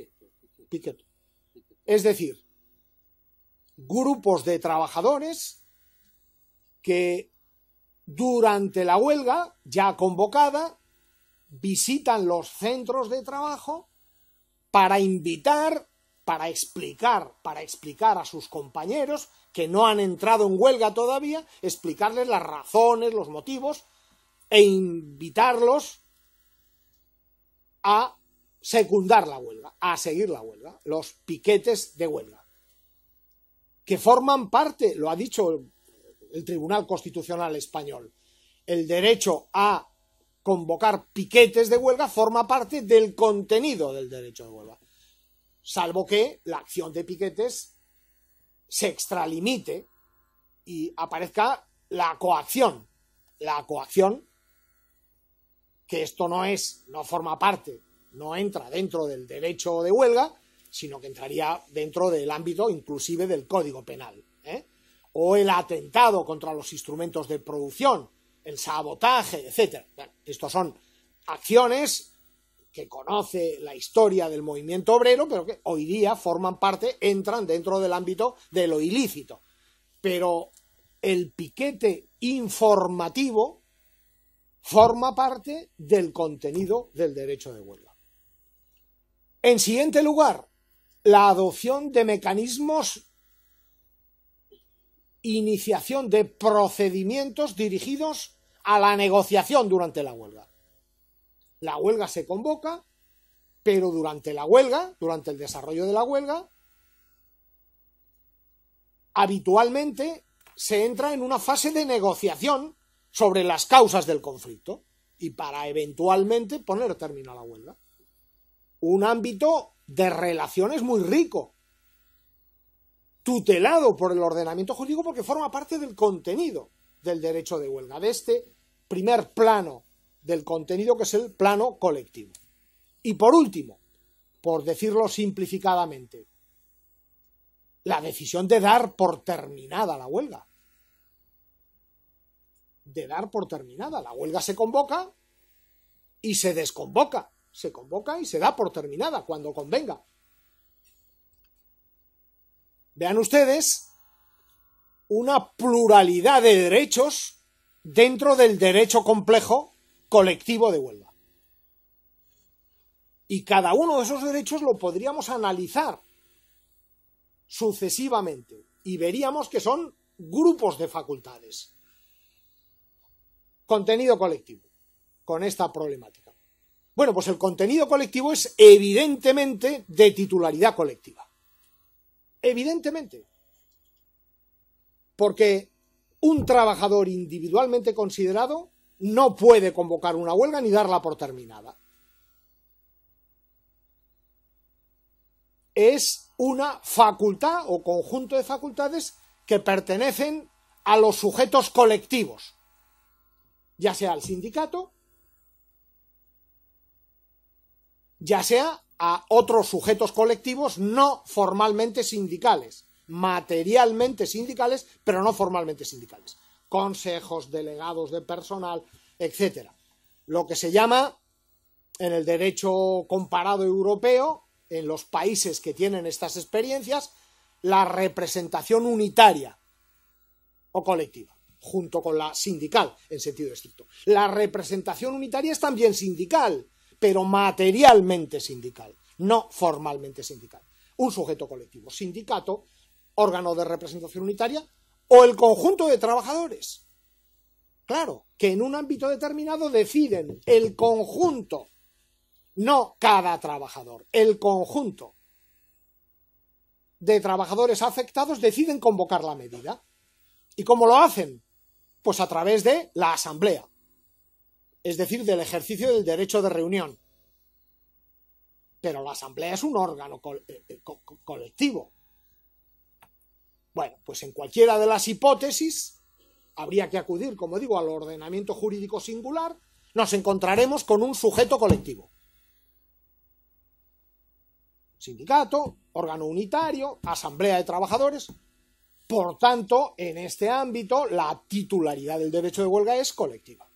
Es decir, grupos de trabajadores que durante la huelga ya convocada visitan los centros de trabajo para invitar, para explicar, para explicar a sus compañeros que no han entrado en huelga todavía, explicarles las razones, los motivos e invitarlos a secundar la huelga, a seguir la huelga, los piquetes de huelga, que forman parte, lo ha dicho el Tribunal Constitucional Español, el derecho a convocar piquetes de huelga forma parte del contenido del derecho de huelga, salvo que la acción de piquetes se extralimite y aparezca la coacción, la coacción, que esto no es, no forma parte no entra dentro del derecho de huelga, sino que entraría dentro del ámbito inclusive del Código Penal. ¿eh? O el atentado contra los instrumentos de producción, el sabotaje, etc. Bueno, estos son acciones que conoce la historia del movimiento obrero, pero que hoy día forman parte, entran dentro del ámbito de lo ilícito. Pero el piquete informativo forma parte del contenido del derecho de huelga. En siguiente lugar, la adopción de mecanismos iniciación de procedimientos dirigidos a la negociación durante la huelga. La huelga se convoca, pero durante la huelga, durante el desarrollo de la huelga, habitualmente se entra en una fase de negociación sobre las causas del conflicto y para eventualmente poner término a la huelga un ámbito de relaciones muy rico, tutelado por el ordenamiento jurídico porque forma parte del contenido del derecho de huelga, de este primer plano del contenido que es el plano colectivo. Y por último, por decirlo simplificadamente, la decisión de dar por terminada la huelga. De dar por terminada. La huelga se convoca y se desconvoca se convoca y se da por terminada cuando convenga. Vean ustedes una pluralidad de derechos dentro del derecho complejo colectivo de huelga. Y cada uno de esos derechos lo podríamos analizar sucesivamente y veríamos que son grupos de facultades. Contenido colectivo con esta problemática. Bueno, pues el contenido colectivo es evidentemente de titularidad colectiva. Evidentemente. Porque un trabajador individualmente considerado no puede convocar una huelga ni darla por terminada. Es una facultad o conjunto de facultades que pertenecen a los sujetos colectivos, ya sea al sindicato ya sea a otros sujetos colectivos no formalmente sindicales, materialmente sindicales, pero no formalmente sindicales, consejos, delegados de personal, etc. Lo que se llama en el derecho comparado europeo, en los países que tienen estas experiencias, la representación unitaria o colectiva, junto con la sindical en sentido estricto. La representación unitaria es también sindical, pero materialmente sindical, no formalmente sindical. Un sujeto colectivo, sindicato, órgano de representación unitaria o el conjunto de trabajadores. Claro, que en un ámbito determinado deciden el conjunto, no cada trabajador, el conjunto de trabajadores afectados deciden convocar la medida. ¿Y cómo lo hacen? Pues a través de la asamblea es decir, del ejercicio del derecho de reunión. Pero la Asamblea es un órgano eh, eh, colectivo. Bueno, pues en cualquiera de las hipótesis habría que acudir, como digo, al ordenamiento jurídico singular, nos encontraremos con un sujeto colectivo. Sindicato, órgano unitario, asamblea de trabajadores. Por tanto, en este ámbito, la titularidad del derecho de huelga es colectiva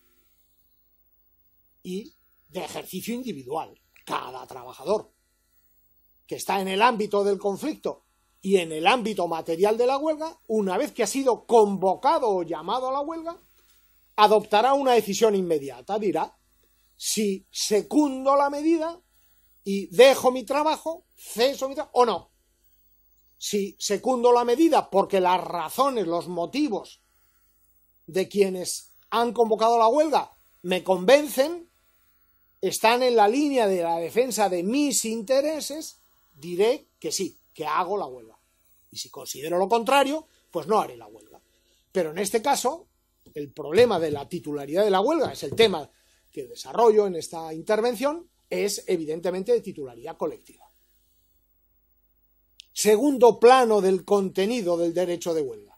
y de ejercicio individual. Cada trabajador que está en el ámbito del conflicto y en el ámbito material de la huelga, una vez que ha sido convocado o llamado a la huelga, adoptará una decisión inmediata. Dirá, si secundo la medida y dejo mi trabajo, ceso mi trabajo o no. Si secundo la medida porque las razones, los motivos de quienes han convocado la huelga me convencen, están en la línea de la defensa de mis intereses, diré que sí, que hago la huelga. Y si considero lo contrario, pues no haré la huelga. Pero en este caso, el problema de la titularidad de la huelga es el tema que desarrollo en esta intervención, es evidentemente de titularidad colectiva. Segundo plano del contenido del derecho de huelga.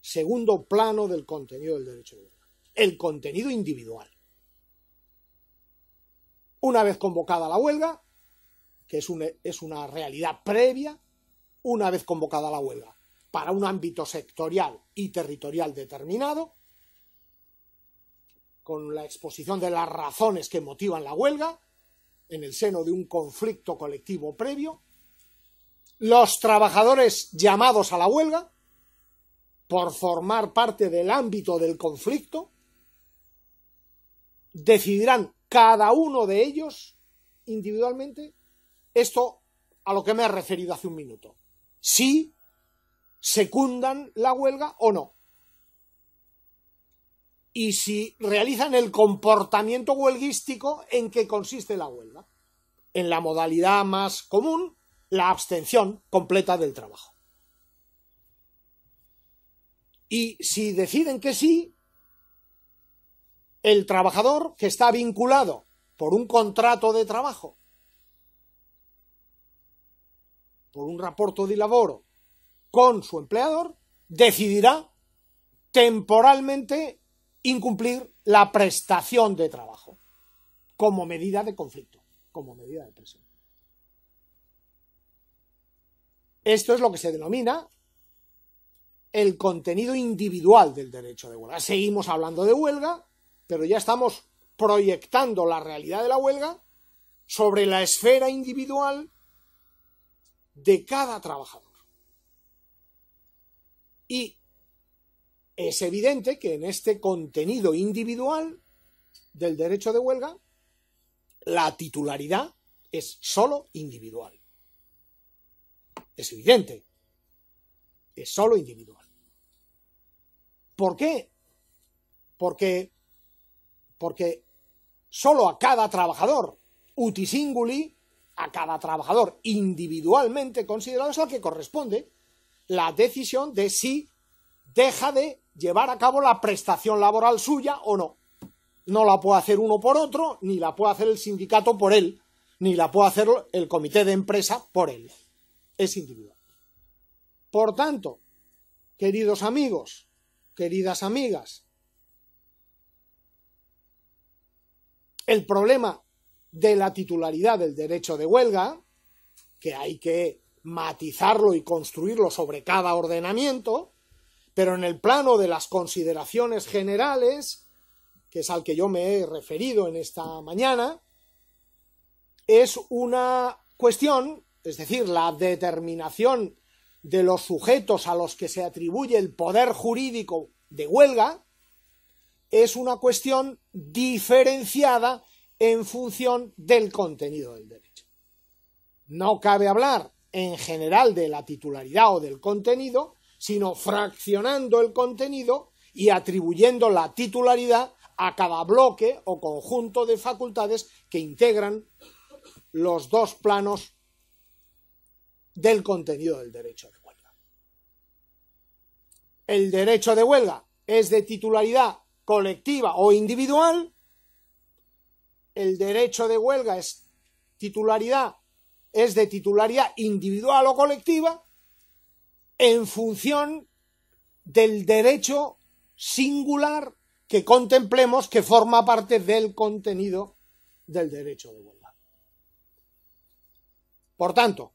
Segundo plano del contenido del derecho de huelga. El contenido individual. Una vez convocada la huelga, que e, es, una realidad previa, una vez convocada la huelga para un ámbito sectorial y territorial determinado, con la exposición de las razones que motivan la huelga, en el seno de un conflicto colectivo previo, los trabajadores llamados a la huelga, por formar parte del ámbito del conflicto, decidirán cada uno de ellos individualmente esto a lo que me he referido hace un minuto. Si secundan la huelga o no. Y si realizan el comportamiento huelguístico en que consiste la huelga. En la modalidad más común, la abstención completa del trabajo. Y si deciden que sí, el trabajador que está vinculado por un contrato de trabajo, por un rapporto de labor con su empleador, decidirá temporalmente incumplir la prestación de trabajo como medida de conflicto, como medida de presión. Esto es lo que se denomina el contenido individual del derecho de huelga. Seguimos hablando de huelga, pero ya estamos proyectando la realidad de la huelga sobre la esfera individual de cada trabajador. Y es evidente que en este contenido individual del derecho de huelga, la titularidad es solo individual. Es evidente. Es solo individual. ¿Por qué? Porque porque solo a cada trabajador uti singuli, a cada trabajador individualmente considerado es al que corresponde la decisión de si deja de llevar a cabo la prestación laboral suya o no. No la puede hacer uno por otro, ni la puede hacer el sindicato por él, ni la puede hacer el comité de empresa por él. Es individual. Por tanto, queridos amigos, queridas amigas, el problema de la titularidad del derecho de huelga, que hay que matizarlo y construirlo sobre cada ordenamiento, pero en el plano de las consideraciones generales, que es al que yo me he referido en esta mañana, es una cuestión, es decir, la determinación de los sujetos a los que se atribuye el poder jurídico de huelga, es una cuestión diferenciada en función del contenido del derecho. No cabe hablar en general de la titularidad o del contenido, sino fraccionando el contenido y atribuyendo la titularidad a cada bloque o conjunto de facultades que integran los dos planos del contenido del derecho de huelga. El derecho de huelga es de titularidad colectiva o individual, el derecho de huelga es titularidad, es de titularidad individual o colectiva, en función del derecho singular que contemplemos que forma parte del contenido del derecho de huelga. Por tanto,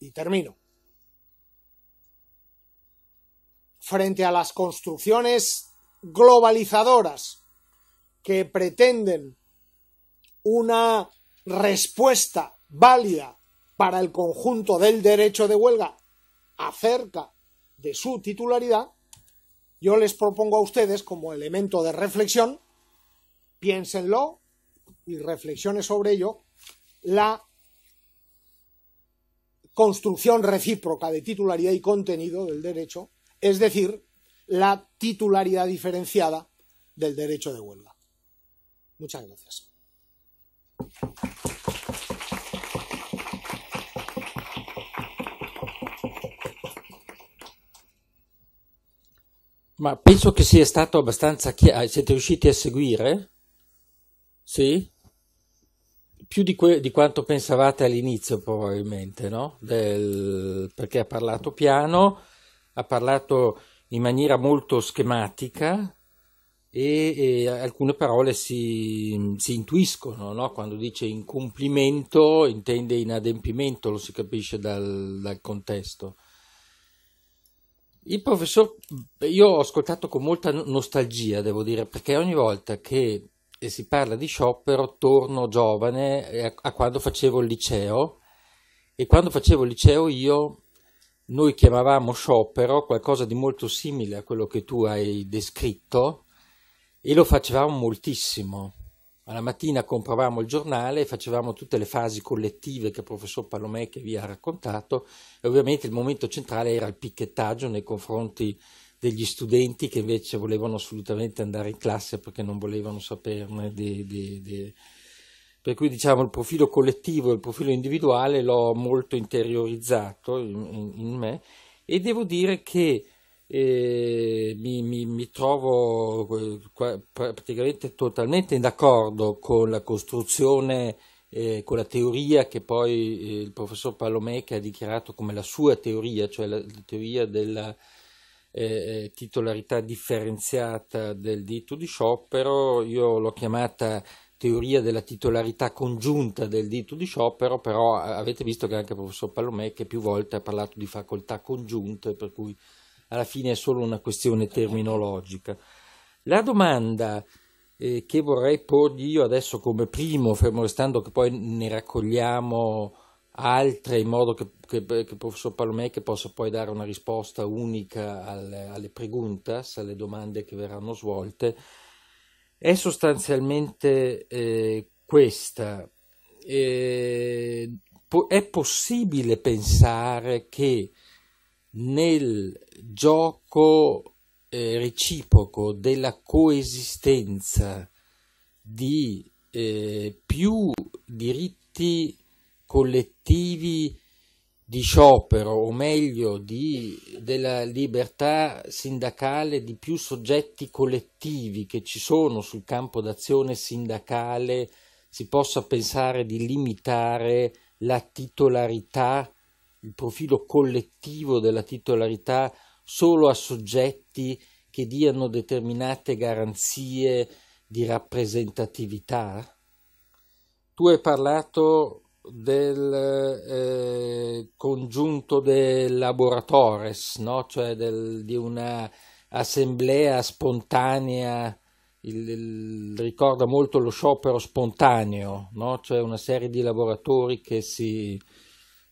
y termino, frente a las construcciones globalizadoras que pretenden una respuesta válida para el conjunto del derecho de huelga acerca de su titularidad, yo les propongo a ustedes como elemento de reflexión, piénsenlo y reflexione sobre ello, la construcción recíproca de titularidad y contenido del derecho, es decir, la titularidad diferenciada del derecho de huelga. Muchas gracias. Ma penso che sia stato abbastanza chiaro. Eh, siete riusciti a seguire? Sì? Più di, que- di quanto pensavate all'inizio, probabilmente, no? Del... Perché ha parlato piano, ha parlato in maniera molto schematica e, e alcune parole si, si intuiscono, no? quando dice incumplimento intende inadempimento, lo si capisce dal, dal contesto. Il professor, io ho ascoltato con molta nostalgia, devo dire, perché ogni volta che si parla di sciopero torno giovane a, eh, a quando facevo il liceo e quando facevo il liceo io noi chiamavamo sciopero, qualcosa di molto simile a quello che tu hai descritto, e lo facevamo moltissimo. Alla mattina compravamo il giornale facevamo tutte le fasi collettive che il professor Palomecchi vi ha raccontato e ovviamente il momento centrale era il picchettaggio nei confronti degli studenti che invece volevano assolutamente andare in classe perché non volevano saperne di, di, di, per cui diciamo il profilo collettivo e il profilo individuale l'ho molto interiorizzato in, in me e devo dire che eh, mi, mi, mi, trovo eh, praticamente totalmente d'accordo con la costruzione, eh, con la teoria che poi eh, il professor Palomeca ha dichiarato come la sua teoria, cioè la, la teoria della eh, eh titolarità differenziata del diritto di sciopero, io l'ho chiamata teoria della titolarità congiunta del diritto di sciopero, però eh, avete visto che anche il professor Palomè che più volte ha parlato di facoltà congiunte, per cui alla fine è solo una questione terminologica. La domanda eh, che vorrei porgli io adesso come primo, fermo restando che poi ne raccogliamo altre in modo che, che, che il professor Palomè che possa poi dare una risposta unica alle, alle preguntas, alle domande che verranno svolte, è sostanzialmente eh, questa. Eh, è possibile pensare che nel gioco eh, reciproco della coesistenza di eh, più diritti collettivi di sciopero, o meglio di, della libertà sindacale di più soggetti collettivi che ci sono sul campo d'azione sindacale, si possa pensare di limitare la titolarità, il profilo collettivo della titolarità solo a soggetti che diano determinate garanzie di rappresentatività? Tu hai parlato del eh, congiunto de laboratores, no? cioè del, di un'assemblea spontanea, il, il, ricorda molto lo sciopero spontaneo, no? cioè una serie di lavoratori che si,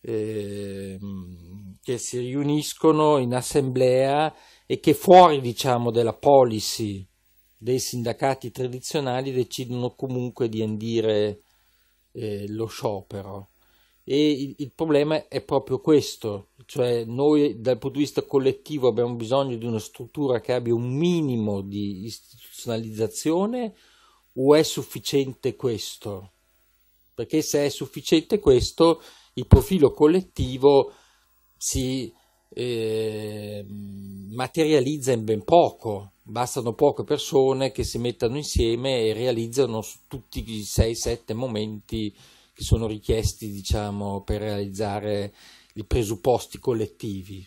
eh, che si riuniscono in assemblea e che fuori diciamo, della policy dei sindacati tradizionali decidono comunque di andire eh, lo sciopero. E il, il, problema è proprio questo, cioè noi dal punto di vista collettivo abbiamo bisogno di una struttura che abbia un minimo di istituzionalizzazione o è sufficiente questo? Perché se è sufficiente questo, il profilo collettivo si eh, materializza in ben poco bastano poche persone che si mettano insieme e realizzano tutti i 6-7 momenti che sono richiesti diciamo, per realizzare i presupposti collettivi.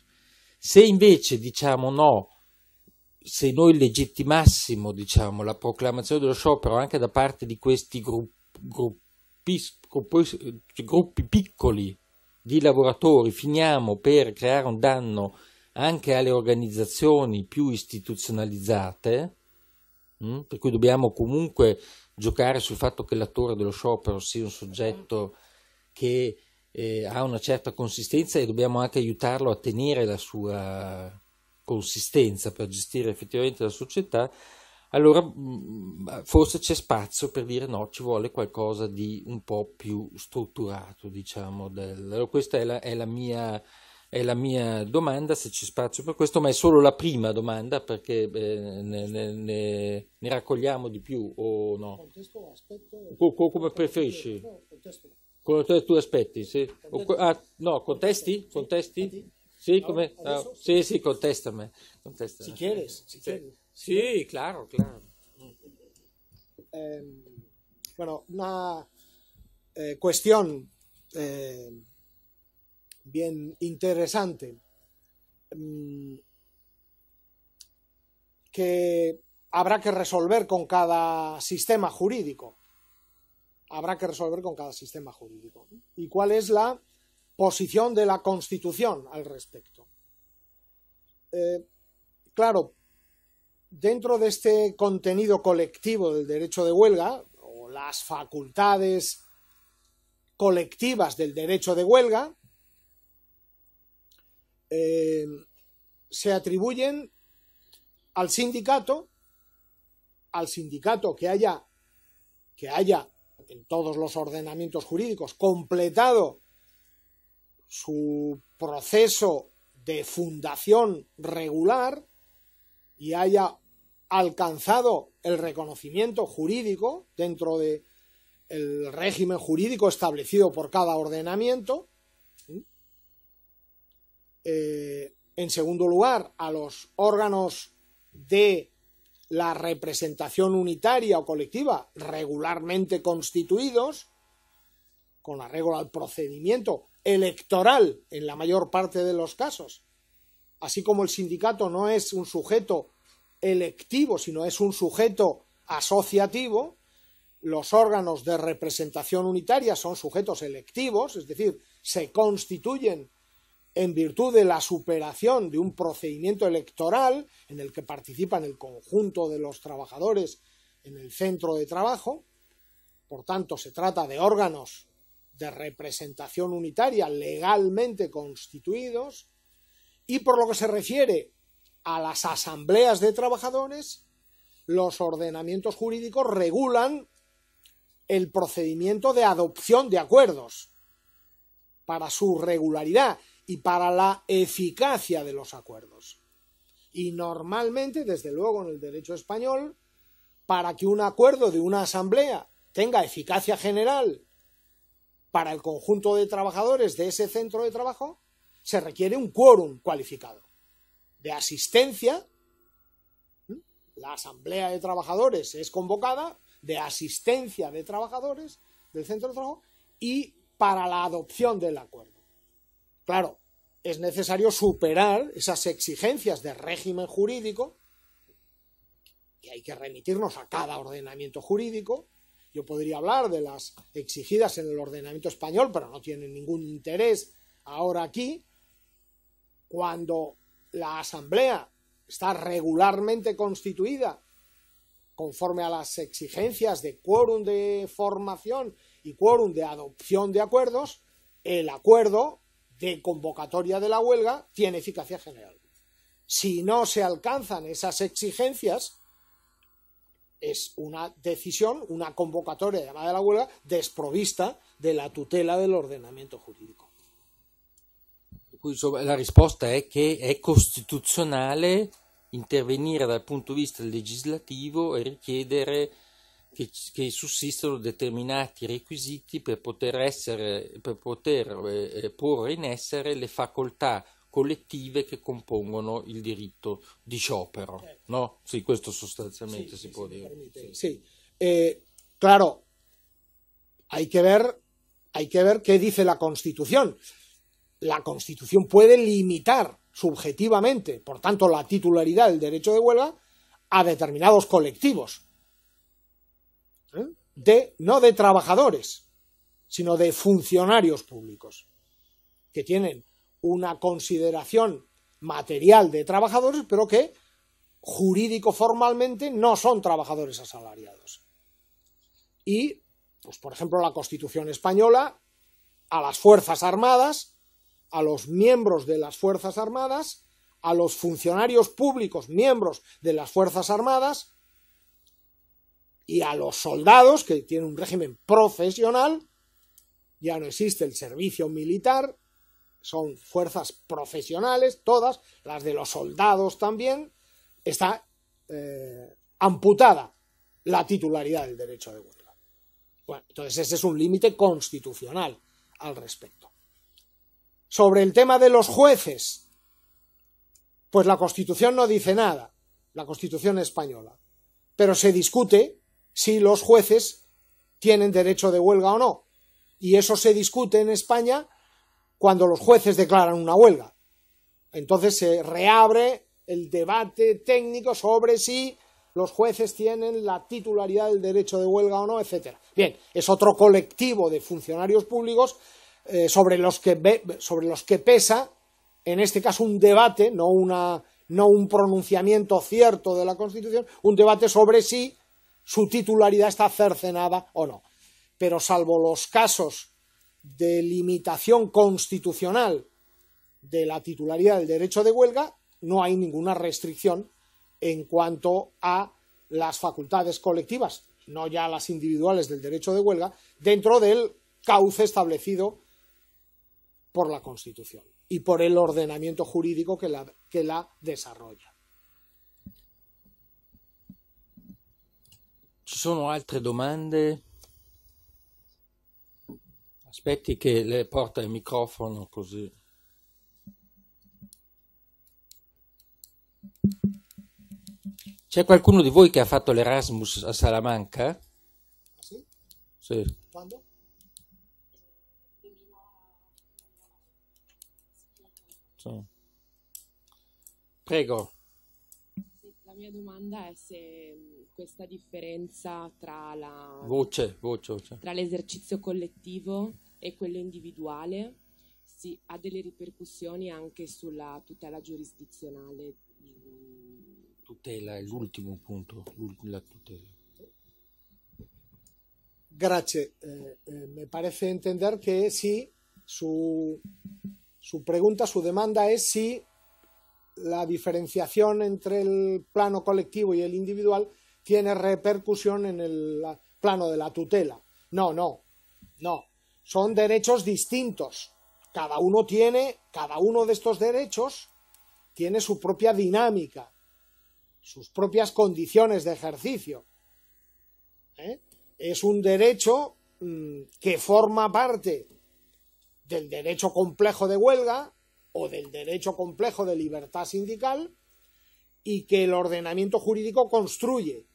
Se invece diciamo no, se noi legittimassimo diciamo, la proclamazione dello sciopero anche da parte di questi gruppi, gruppi, gruppi piccoli di lavoratori, finiamo per creare un danno anche alle organizzazioni più istituzionalizzate, mh? Mm, per cui dobbiamo comunque giocare sul fatto che l'attore dello sciopero sia un soggetto che eh, ha una certa consistenza e dobbiamo anche aiutarlo a tenere la sua consistenza per gestire effettivamente la società, allora mm, forse c'è spazio per dire no, ci vuole qualcosa di un po' più strutturato, diciamo. Del... Questa è la, è la mia è la mia domanda, se ci spazio per questo, ma è solo la prima domanda perché eh, ne, ne, ne, raccogliamo di più o no? Co, come preferisci? tu aspetti, sì. O, ah, no, contesti? Contesti? Sì, come? No, ah, sì, sì, contestami. contestami. Si quieres, si quieres. Sì, claro, claro. Eh, bueno, una eh, cuestión... Eh, bien interesante. Mm, que habrá que resolver con cada sistema jurídico. Habrá que resolver con cada sistema jurídico. ¿Y cuál es la posición de la Constitución al respecto? Eh, claro, dentro de este contenido colectivo del derecho de huelga, o las facultades colectivas del derecho de huelga, eh, se atribuyen al sindicato, al sindicato que haya, que haya en todos los ordenamientos jurídicos completado su proceso de fundación regular y haya alcanzado el reconocimiento jurídico dentro del régimen jurídico establecido por cada ordenamiento, eh, en segundo lugar, a los órganos de la representación unitaria o colectiva regularmente constituidos, con arreglo al procedimiento electoral en la mayor parte de los casos, así como el sindicato no es un sujeto electivo, sino es un sujeto asociativo, los órganos de representación unitaria son sujetos electivos, es decir, se constituyen en virtud de la superación de un procedimiento electoral en el que participan el conjunto de los trabajadores en el centro de trabajo. Por tanto, se trata de órganos de representación unitaria legalmente constituidos y por lo que se refiere a las asambleas de trabajadores, los ordenamientos jurídicos regulan el procedimiento de adopción de acuerdos para su regularidad y para la eficacia de los acuerdos. Y normalmente, desde luego en el derecho español, para que un acuerdo de una asamblea tenga eficacia general para el conjunto de trabajadores de ese centro de trabajo, se requiere un quórum cualificado de asistencia. La asamblea de trabajadores es convocada de asistencia de trabajadores del centro de trabajo y para la adopción del acuerdo. Claro, es necesario superar esas exigencias de régimen jurídico, y hay que remitirnos a cada ordenamiento jurídico. Yo podría hablar de las exigidas en el ordenamiento español, pero no tienen ningún interés ahora aquí, cuando la Asamblea está regularmente constituida conforme a las exigencias de quórum de formación y quórum de adopción de acuerdos, el acuerdo de convocatoria de la huelga tiene eficacia general. Si no se alcanzan esas exigencias, es una decisión, una convocatoria de la huelga, desprovista de la tutela del ordenamiento jurídico. La respuesta es que es constitucional intervenir desde el punto de vista legislativo y e requerir che, che sussistono determinati requisiti per poter, essere, per poter eh, eh, porre in essere le facoltà collettive che compongono il diritto di sciopero, eh. ¿no? Sì, questo sostanzialmente sí, si sí, può si dire. Sí. Eh, claro, hay que, ver, hay que ver qué dice la Constitución. La Constitución puede limitar subjetivamente, por tanto, la titularidad del derecho de huelga a determinados colectivos. de, no de trabajadores, sino de funcionarios públicos, que tienen una consideración material de trabajadores, pero que jurídico formalmente no son trabajadores asalariados. Y, pues, por ejemplo, la Constitución española, a las Fuerzas Armadas, a los miembros de las Fuerzas Armadas, a los funcionarios públicos miembros de las Fuerzas Armadas, y a los soldados, que tienen un régimen profesional, ya no existe el servicio militar, son fuerzas profesionales, todas, las de los soldados también, está eh, amputada la titularidad del derecho de huelga. Bueno, entonces ese es un límite constitucional al respecto. Sobre el tema de los jueces, pues la Constitución no dice nada, la Constitución española, pero se discute si los jueces tienen derecho de huelga o no. Y eso se discute en España cuando los jueces declaran una huelga. Entonces se reabre el debate técnico sobre si los jueces tienen la titularidad del derecho de huelga o no, etcétera. Bien, es otro colectivo de funcionarios públicos eh, sobre, los que sobre los que pesa, en este caso, un debate, no, una, no un pronunciamiento cierto de la Constitución, un debate sobre si su titularidad está cercenada o no. Pero salvo los casos de limitación constitucional de la titularidad del derecho de huelga, no hay ninguna restricción en cuanto a las facultades colectivas, no ya las individuales del derecho de huelga, dentro del cauce establecido por la Constitución y por el ordenamiento jurídico que la, que la desarrolla. Ci sono altre domande? Aspetti che le porta il microfono così. C'è qualcuno di voi che ha fatto l'Erasmus a Salamanca? Sì. sì. Quando? Sì. Prego. La mia domanda è se mm, questa differenza tra, la, voce, voce, voce. tra l'esercizio collettivo e quello individuale si, ha delle ripercussioni anche sulla tutela giurisdizionale. Tutela è l'ultimo punto, la tutela. Grazie. Eh, eh, me parece entender che sì, su, su, pregunta, su demanda es si la diferenciación entre el plano colectivo y el individual tiene repercusión en el plano de la tutela. No, no, no. Son derechos distintos. Cada uno tiene, cada uno de estos derechos tiene su propia dinámica, sus propias condiciones de ejercicio. ¿eh? Es un derecho mm, que forma parte del derecho complejo de huelga o del derecho complejo de libertad sindical y que el ordenamiento jurídico construye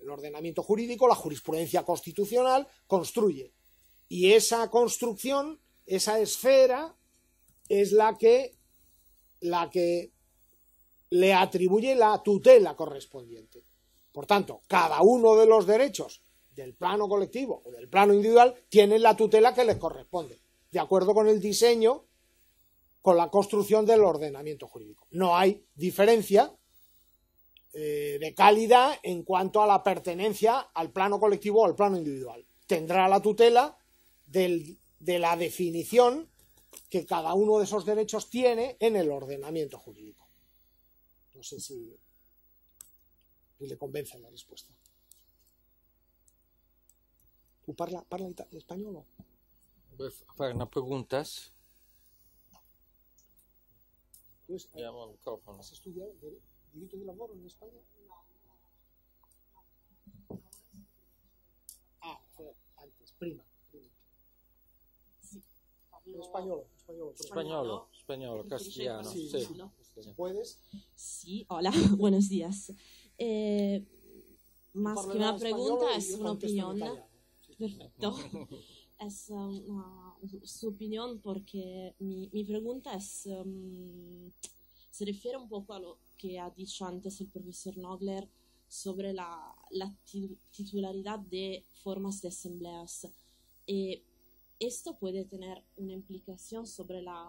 el ordenamiento jurídico, la jurisprudencia constitucional, construye. Y esa construcción, esa esfera, es la que, la que le atribuye la tutela correspondiente. Por tanto, cada uno de los derechos del plano colectivo o del plano individual tiene la tutela que les corresponde, de acuerdo con el diseño, con la construcción del ordenamiento jurídico. No hay diferencia eh, de calidad en cuanto a la pertenencia al plano colectivo o al plano individual. Tendrá la tutela del, de la definición que cada uno de esos derechos tiene en el ordenamiento jurídico. No sé si, le convence la respuesta. ¿Tú parla, español o? Pues, para preguntas. Eh, ¿Has estudiado? grito de labor en España? Ah, antes, prima. Sí. Español, español, español, español, castellano. Sí, ¿Puedes? Sí, hola, [LAUGHS] buenos días. Eh, más que una pregunta, es una opinión. Perfecto. [LAUGHS] es um, una, su opinión porque mi, mi pregunta es... Um, se refiere un poco a lo que ha dicho antes el profesor Nogler sobre la, titularidad de formas de asambleas. Eh, esto puede tener una implicación sobre mm, las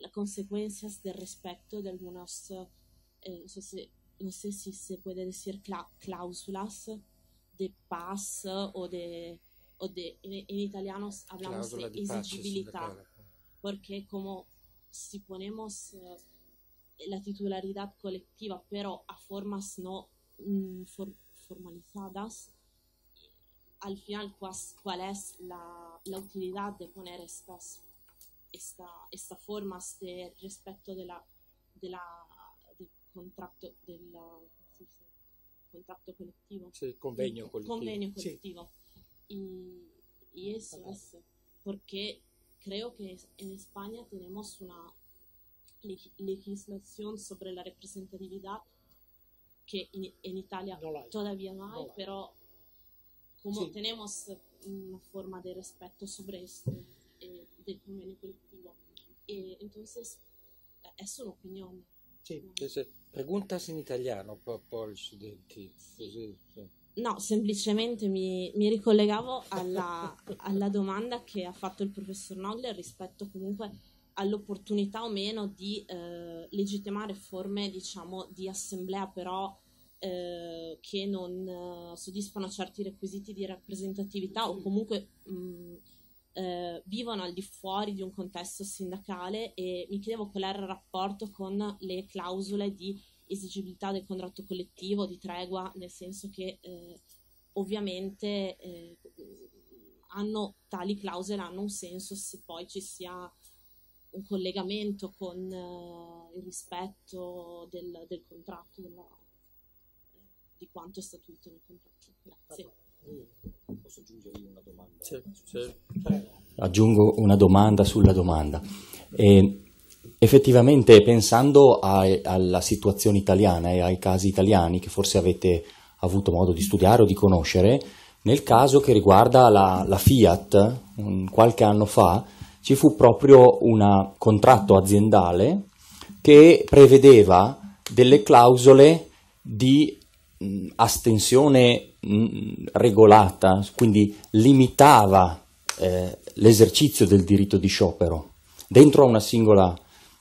la consecuencias del respeto de algunas, eh, no, sé si, se puede decir cláusulas de paz o de, o de en, italiano hablamos de, de exigibilidad, porque como si ponemos eh, la titularidad colectiva, pero a formas no mm, formalizadas, al final pues, cuál es la, la, utilidad de poner estas, formas de respecto de la, del contrato, de colectivo. Sí, convenio colectivo. y, eso es porque creo que en España tenemos una legislación sobre la representatividad que en, en Italia no hay. todavía no hay, no pero como sí. tenemos eh, una forma de respeto sobre esto eh, del convenio colectivo, eh, entonces eh, es una opinión. Sí, preguntas en italiano por, por los estudiantes. Sí. Sí, No, semplicemente mi, mi ricollegavo alla, alla, domanda che ha fatto il professor Nogler rispetto comunque all'opportunità o meno di eh, legittimare forme, diciamo, di assemblea però eh, che non eh, soddisfano certi requisiti di rappresentatività o comunque mh, mm, eh, vivono al di fuori di un contesto sindacale e mi chiedevo qual era il rapporto con le clausole di esigibilità del contratto collettivo, di tregua, nel senso che eh, ovviamente eh, hanno, tali clausole hanno un senso se poi ci sia un collegamento con eh, il rispetto del, del contratto, della, eh, di quanto è statuito nel contratto. Grazie. Posso aggiungere una domanda? Sì, sì. Aggiungo una domanda sulla domanda. E eh, effettivamente pensando a, alla situazione italiana e ai casi italiani che forse avete avuto modo di studiare o di conoscere, nel caso che riguarda la, la Fiat, un, qualche anno fa ci fu proprio un contratto aziendale che prevedeva delle clausole di mh, astensione mh, regolata, quindi limitava eh, l'esercizio del diritto di sciopero dentro a una singola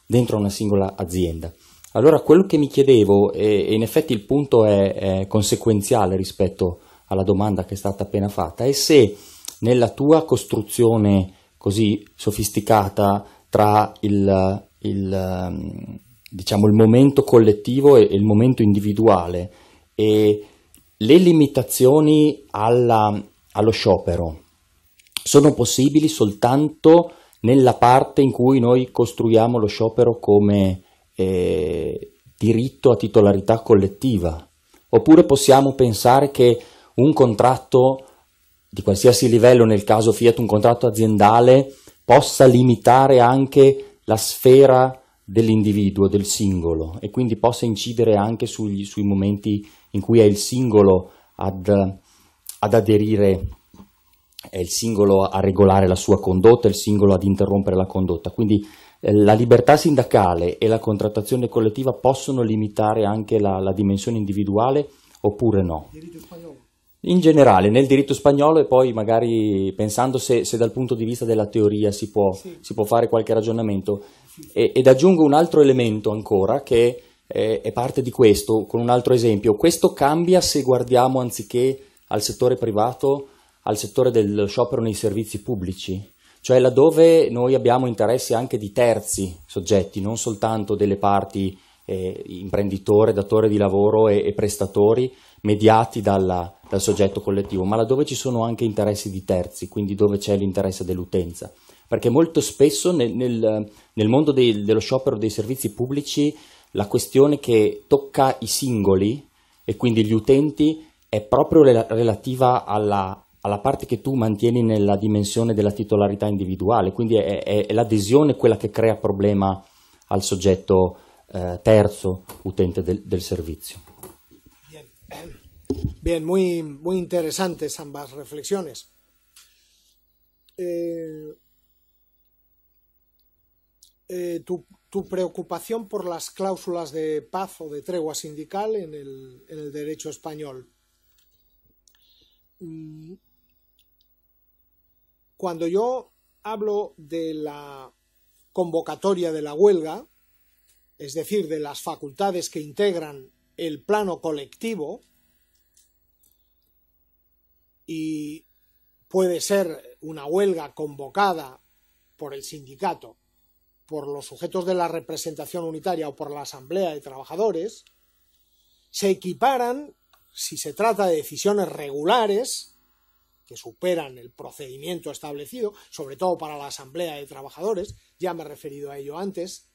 dentro una singola azienda. Allora quello che mi chiedevo, e in effetti il punto è, è, conseguenziale rispetto alla domanda che è stata appena fatta, è se nella tua costruzione così sofisticata tra il, il, ehm, diciamo, il momento collettivo e il momento individuale e le limitazioni alla, allo sciopero sono possibili soltanto nella parte in cui noi costruiamo lo sciopero come eh, diritto a titolarità collettiva, oppure possiamo pensare che un contratto di qualsiasi livello, nel caso Fiat un contratto aziendale, possa limitare anche la sfera dell'individuo, del singolo, e quindi possa incidere anche sugli, sui momenti in cui è il singolo ad, ad aderire è il singolo a regolare la sua condotta, è il singolo ad interrompere la condotta, quindi eh, la libertà sindacale e la contrattazione collettiva possono limitare anche la, la dimensione individuale oppure no? In generale, nel diritto spagnolo e poi magari pensando se, se dal punto di vista della teoria si può, sì. si può fare qualche ragionamento. E, ed aggiungo un altro elemento ancora che eh, è parte di questo, con un altro esempio. Questo cambia se guardiamo anziché al settore privato al settore dello sciopero nei servizi pubblici, cioè laddove noi abbiamo interessi anche di terzi soggetti, non soltanto delle parti eh, imprenditore, datore di lavoro e, e prestatori mediati dalla, dal soggetto collettivo, ma laddove ci sono anche interessi di terzi, quindi dove c'è l'interesse dell'utenza. Perché molto spesso nel, nel, nel mondo dei, dello sciopero dei servizi pubblici la questione che tocca i singoli e quindi gli utenti è proprio relativa alla, alla parte che tu mantieni nella dimensione della titolarità individuale, quindi è, è, è l'adesione quella che crea problema al soggetto eh, terzo utente del, del servicio. Bien, Bien muy, muy, interesantes ambas reflexiones. Eh, eh, tu, tu, preocupación por las cláusulas de paz o de tregua sindical en el, en el derecho español. Mm, Cuando yo hablo de la convocatoria de la huelga, es decir, de las facultades que integran el plano colectivo, y puede ser una huelga convocada por el sindicato, por los sujetos de la representación unitaria o por la asamblea de trabajadores, se equiparan, si se trata de decisiones regulares, que superan el procedimiento establecido, sobre todo para la Asamblea de Trabajadores, ya me he referido a ello antes,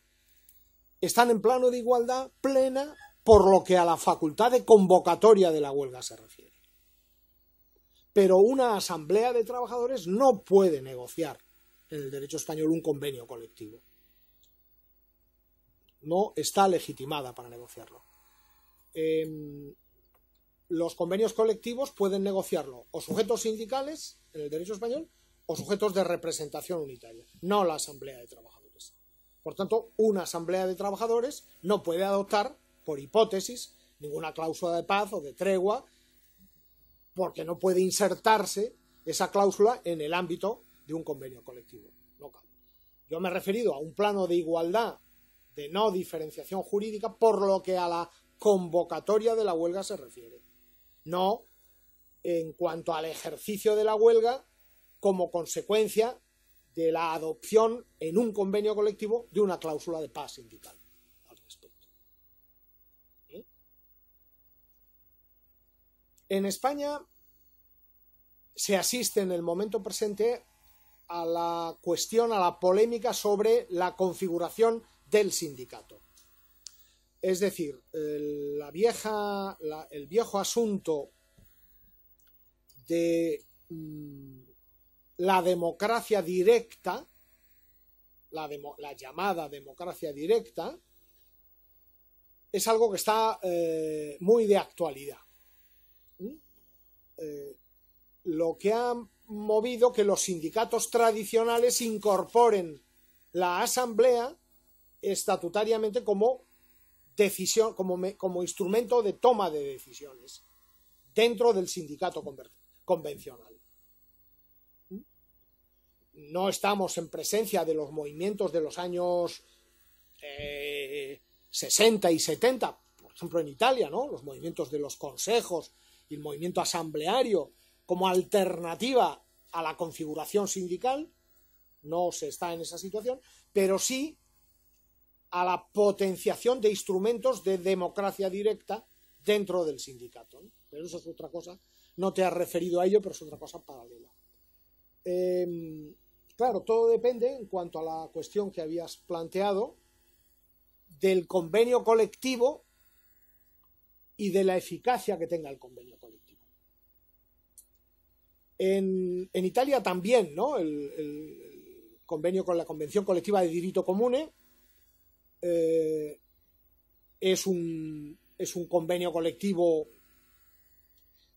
están en plano de igualdad plena por lo que a la facultad de convocatoria de la huelga se refiere. Pero una Asamblea de Trabajadores no puede negociar en el derecho español un convenio colectivo. No está legitimada para negociarlo. Em, los convenios colectivos pueden negociarlo o sujetos sindicales, en el derecho español, o sujetos de representación unitaria, no la asamblea de trabajadores. Por tanto, una asamblea de trabajadores no puede adoptar, por hipótesis, ninguna cláusula de paz o de tregua, porque no puede insertarse esa cláusula en el ámbito de un convenio colectivo. local. Yo me he referido a un plano de igualdad, de no diferenciación jurídica, por lo que a la convocatoria de la huelga se refiere no en cuanto al ejercicio de la huelga como consecuencia de la adopción en un convenio colectivo de una cláusula de paz sindical al respecto. ¿Eh? En España se asiste en el momento presente a la cuestión, a la polémica sobre la configuración del sindicato. Es decir, el, la vieja, el viejo asunto de mm, la democracia directa, la, llamada democracia directa, es algo que está eh, muy de actualidad. ¿Mm? Eh, lo que ha movido que los sindicatos tradicionales incorporen la asamblea estatutariamente como decisión, como, como instrumento de toma de decisiones dentro del sindicato convencional. No estamos en presencia de los movimientos de los años 60 eh, y 70, por ejemplo en Italia, ¿no? los movimientos de los consejos y el movimiento asambleario como alternativa a la configuración sindical, no se está en esa situación, pero sí a la potenciación de instrumentos de democracia directa dentro del sindicato. Pero eso es otra cosa, no te has referido a ello, pero es otra cosa paralela. Em, claro, todo depende en cuanto a la cuestión que habías planteado del convenio colectivo y de la eficacia que tenga el convenio colectivo. En, Italia también, ¿no? El, convenio con la Convención Colectiva de Dirito Comune eh, es, un, convenio colectivo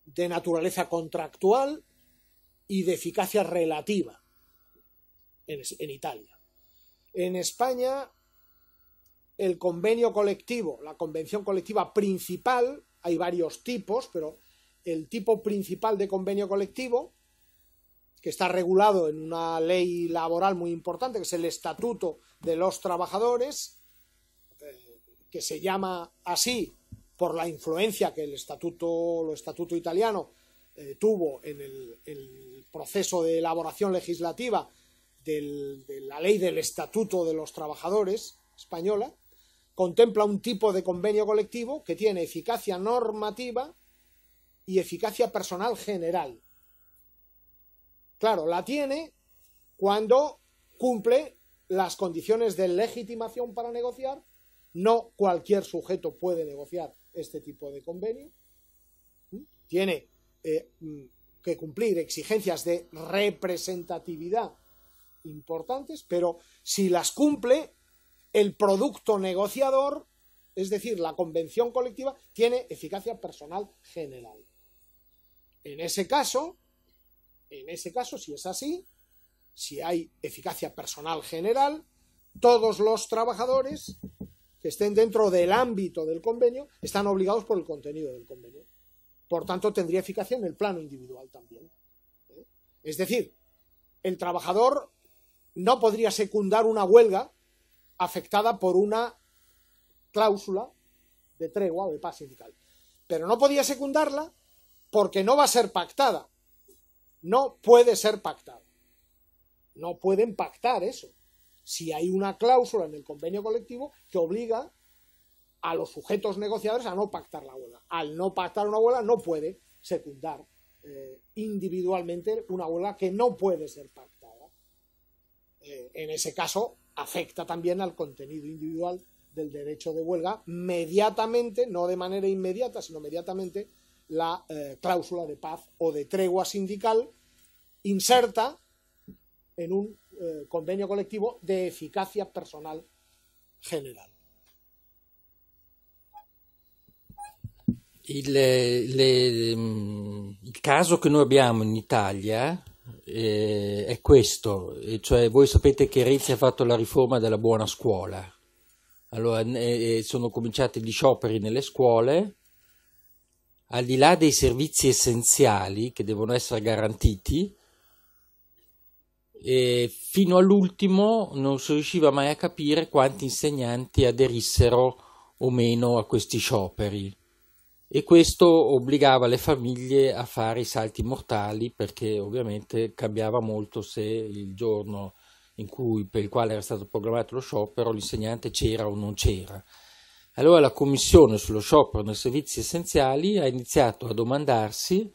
de naturaleza contractual y de eficacia relativa en, en, Italia. En España, el convenio colectivo, la convención colectiva principal, hay varios tipos, pero el tipo principal de convenio colectivo, que está regulado en una ley laboral muy importante, que es el Estatuto de los Trabajadores, que se llama así por la influencia que el estatuto, estatuto italiano eh, tuvo en el, proceso de elaboración legislativa de la ley del Estatuto de los Trabajadores española, contempla un tipo de convenio colectivo que tiene eficacia normativa y eficacia personal general. Claro, la tiene cuando cumple las condiciones de legitimación para negociar no cualquier sujeto puede negociar este tipo de convenio. ¿Mm? Tiene eh, mm, que cumplir exigencias de representatividad importantes, pero si las cumple, el producto negociador, es decir, la convención colectiva, tiene eficacia personal general. En ese caso, en ese caso, si es así, si hay eficacia personal general, todos los trabajadores que estén dentro del ámbito del convenio están obligados por el contenido del convenio. Por tanto, tendría eficacia en el plano individual también. ¿eh? Es decir, el trabajador no podría secundar una huelga afectada por una cláusula de tregua o de paz sindical. Pero no podía secundarla porque no va a ser pactada. No puede ser pactada. No pueden pactar eso si hay una cláusula en el convenio colectivo que obliga a los sujetos negociadores a no pactar la huelga. Al no pactar una huelga no puede secundar eh, individualmente una huelga que no puede ser pactada. Eh, en ese caso afecta también al contenido individual del derecho de huelga mediatamente, no de manera inmediata, sino mediatamente la eh, cláusula de paz o de tregua sindical inserta en un eh, convenio colectivo de eficacia personal general. Il, eh, le, mm, il, caso che noi abbiamo in Italia eh, è questo, cioè voi sapete che Renzi ha fatto la riforma della buona scuola, allora eh, eh, sono cominciati gli scioperi nelle scuole, al di là dei servizi essenziali che devono essere garantiti, e fino all'ultimo non si riusciva mai a capire quanti insegnanti aderissero o meno a questi scioperi e questo obbligava le famiglie a fare i salti mortali perché ovviamente cambiava molto se il giorno cui, per il quale era stato programmato lo sciopero l'insegnante c'era o non c'era. Allora la commissione sullo sciopero nei servizi essenziali ha iniziato a domandarsi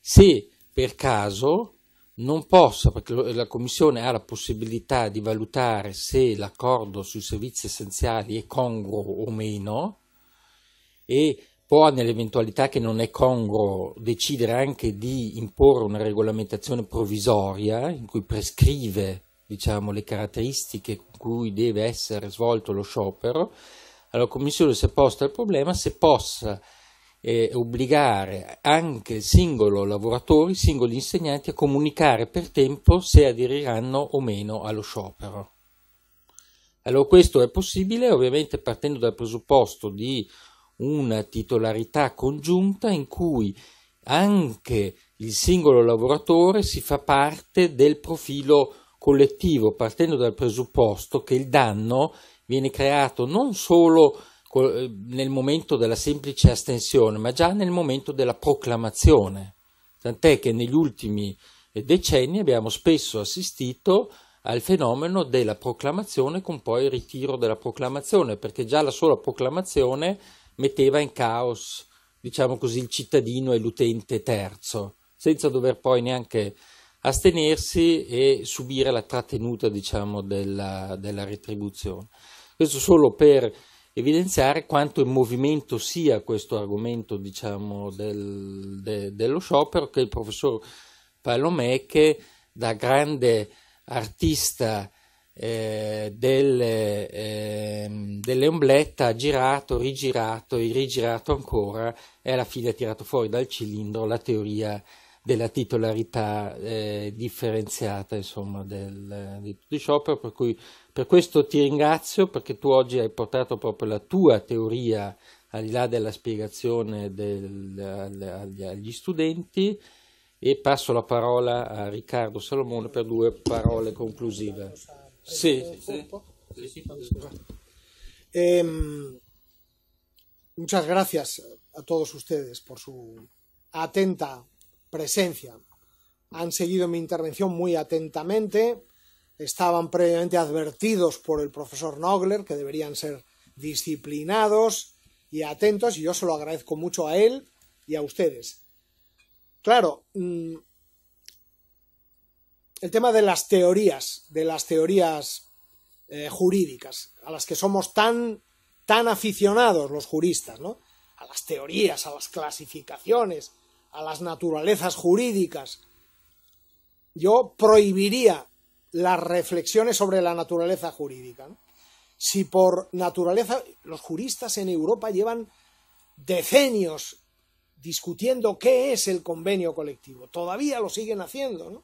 se per caso non possa, perché la Commissione ha la possibilità di valutare se l'accordo sui servizi essenziali è congruo o meno e può, nell'eventualità che non è congruo, decidere anche di imporre una regolamentazione provvisoria in cui prescrive diciamo, le caratteristiche con cui deve essere svolto lo sciopero. Allora, la Commissione si è posta il problema se possa eh, obbligare anche il singolo lavoratore, i singoli insegnanti a comunicare per tempo se aderiranno o meno allo sciopero. Allora questo è possibile ovviamente partendo dal presupposto di una titolarità congiunta in cui anche il singolo lavoratore si fa parte del profilo collettivo, partendo dal presupposto che il danno viene creato non solo eh, nel momento della semplice astensione, ma già nel momento della proclamazione. Tant'è che negli ultimi eh, decenni abbiamo spesso assistito al fenomeno della proclamazione con poi il ritiro della proclamazione, perché già la sola proclamazione metteva in caos, diciamo così, il cittadino e l'utente terzo, senza dover poi neanche astenersi e subire la trattenuta, diciamo, della, della retribuzione. Questo solo per evidenziare quanto in movimento sia questo argomento diciamo, del, de, dello sciopero che il professor Palomè da grande artista eh, delle, eh, delle ombletta ha girato, rigirato e rigirato ancora e alla fine ha tirato fuori dal cilindro la teoria della titolarità eh, differenziata insomma, del, di tutti i shopper per cui per questo ti ringrazio perché tu oggi hai portato proprio la tua teoria al di là della spiegazione del, agli studenti e passo la parola a Riccardo Salomone per due parole conclusive. Sì, sì. Eh, muchas gracias a todos ustedes por su atenta presencia. Han seguido mi intervención muy atentamente. estaban previamente advertidos por el profesor Nogler que deberían ser disciplinados y atentos, y yo se lo agradezco mucho a él y a ustedes. Claro, mm, el tema de las teorías, de las teorías eh, jurídicas, a las que somos tan, tan aficionados los juristas, ¿no? A las teorías, a las clasificaciones, a las naturalezas jurídicas. Yo prohibiría las reflexiones sobre la naturaleza jurídica. Si por naturaleza los juristas en Europa llevan decenios discutiendo qué es el convenio colectivo, todavía lo siguen haciendo.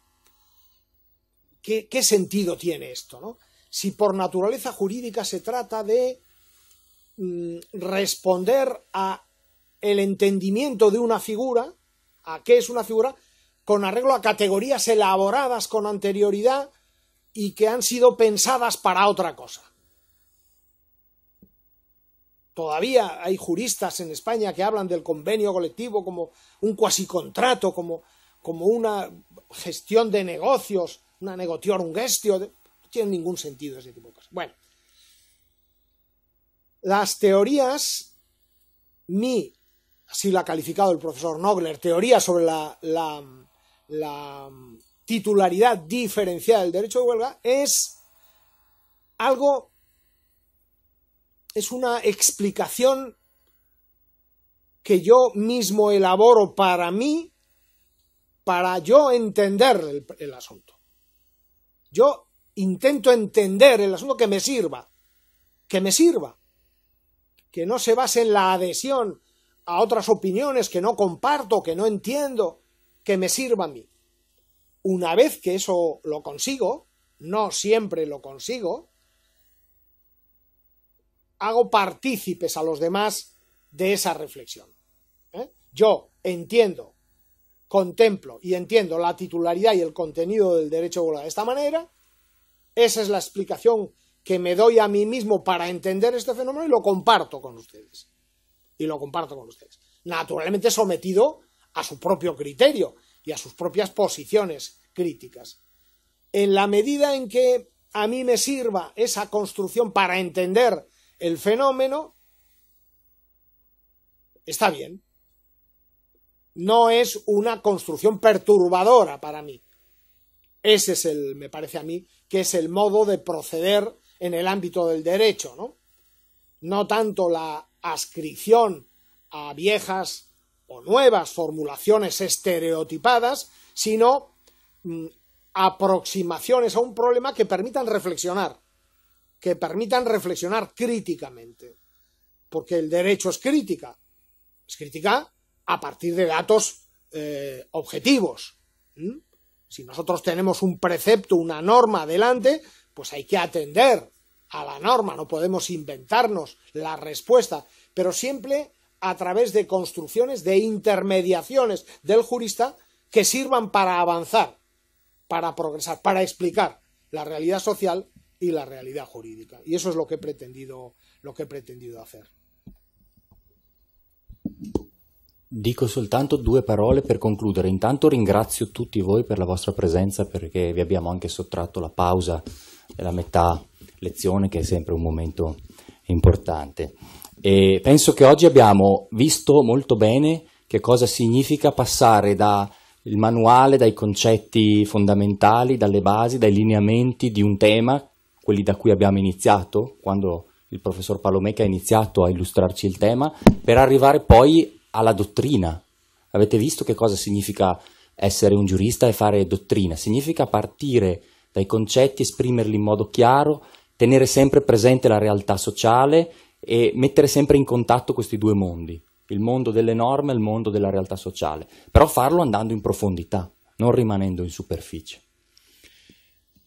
¿Qué, sentido tiene esto? Si por naturaleza jurídica se trata de mm, responder a el entendimiento de una figura, a qué es una figura, con arreglo a categorías elaboradas con anterioridad y que han sido pensadas para otra cosa. Todavía hay juristas en España que hablan del convenio colectivo como un cuasi contrato, como, como una gestión de negocios, una un gestio. No tiene ningún sentido ese tipo de cosas. Bueno, las teorías, mi, así lo ha calificado el profesor Nogler, teoría sobre la, la titularidad diferencial del derecho de huelga es algo, es una explicación que yo mismo elaboro para mí, para yo entender el asunto. Yo intento entender el asunto que me sirva, que me sirva, que no se base en la adhesión a otras opiniones que no comparto, que no entiendo, que me sirva a mí. Una vez que eso lo consigo, no siempre lo consigo, hago partícipes a los demás de esa reflexión. ¿eh? Yo entiendo, contemplo y entiendo la titularidad y el contenido del derecho de de esta manera, esa es la explicación que me doy a mí mismo para entender este fenómeno y lo comparto con ustedes. Y lo comparto con ustedes. Naturalmente sometido a su propio criterio y a sus propias posiciones críticas. En la medida en que a mí me sirva esa construcción para entender el fenómeno, está bien. No es una construcción perturbadora para mí. Ese es el, me parece a mí, que es el modo de proceder en el ámbito del derecho, ¿no? No tanto la ascripción a viejas nuevas formulaciones estereotipadas, sino mm, aproximaciones a un problema que permitan reflexionar, que permitan reflexionar críticamente, porque el derecho es crítica, es crítica a partir de datos eh, objetivos. Si nosotros tenemos un precepto, una norma adelante, pues hay que atender a la norma, no podemos inventarnos la respuesta, pero siempre a través de construcciones, de intermediaciones del jurista que sirvan para avanzar, para progresar, para explicar la realidad social y la realidad jurídica. Y eso es lo que he pretendido, lo que he pretendido hacer. Dico soltanto due parole per concludere. Intanto ringrazio tutti voi per la vostra presenza perché vi abbiamo anche sottratto la pausa della metà lezione che è sempre un momento importante. E penso che oggi abbiamo visto molto bene che cosa significa passare dal manuale, dai concetti fondamentali, dalle basi, dai lineamenti di un tema, quelli da cui abbiamo iniziato, quando il professor Palomeca ha iniziato a illustrarci il tema, per arrivare poi alla dottrina. Avete visto che cosa significa essere un giurista e fare dottrina? Significa partire dai concetti, esprimerli in modo chiaro, tenere sempre presente la realtà sociale e mettere sempre in contatto questi due mondi, il mondo delle norme e il mondo della realtà sociale, però farlo andando in profondità, non rimanendo in superficie.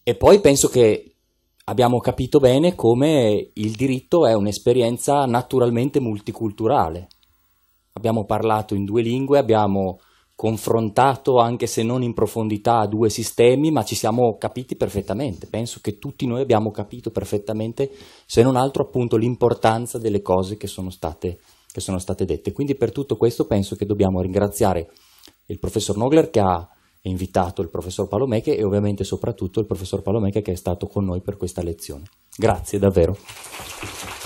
E poi penso che abbiamo capito bene come il diritto è un'esperienza naturalmente multiculturale. Abbiamo parlato in due lingue, abbiamo confrontato anche se non in profondità a due sistemi, ma ci siamo capiti perfettamente. Penso che tutti noi abbiamo capito perfettamente, se non altro appunto l'importanza delle cose che sono state, che sono state dette. Quindi per tutto questo penso che dobbiamo ringraziare il professor Nogler che ha invitato il professor Palomeche e ovviamente soprattutto il professor Palomeche che è stato con noi per questa lezione. Grazie davvero.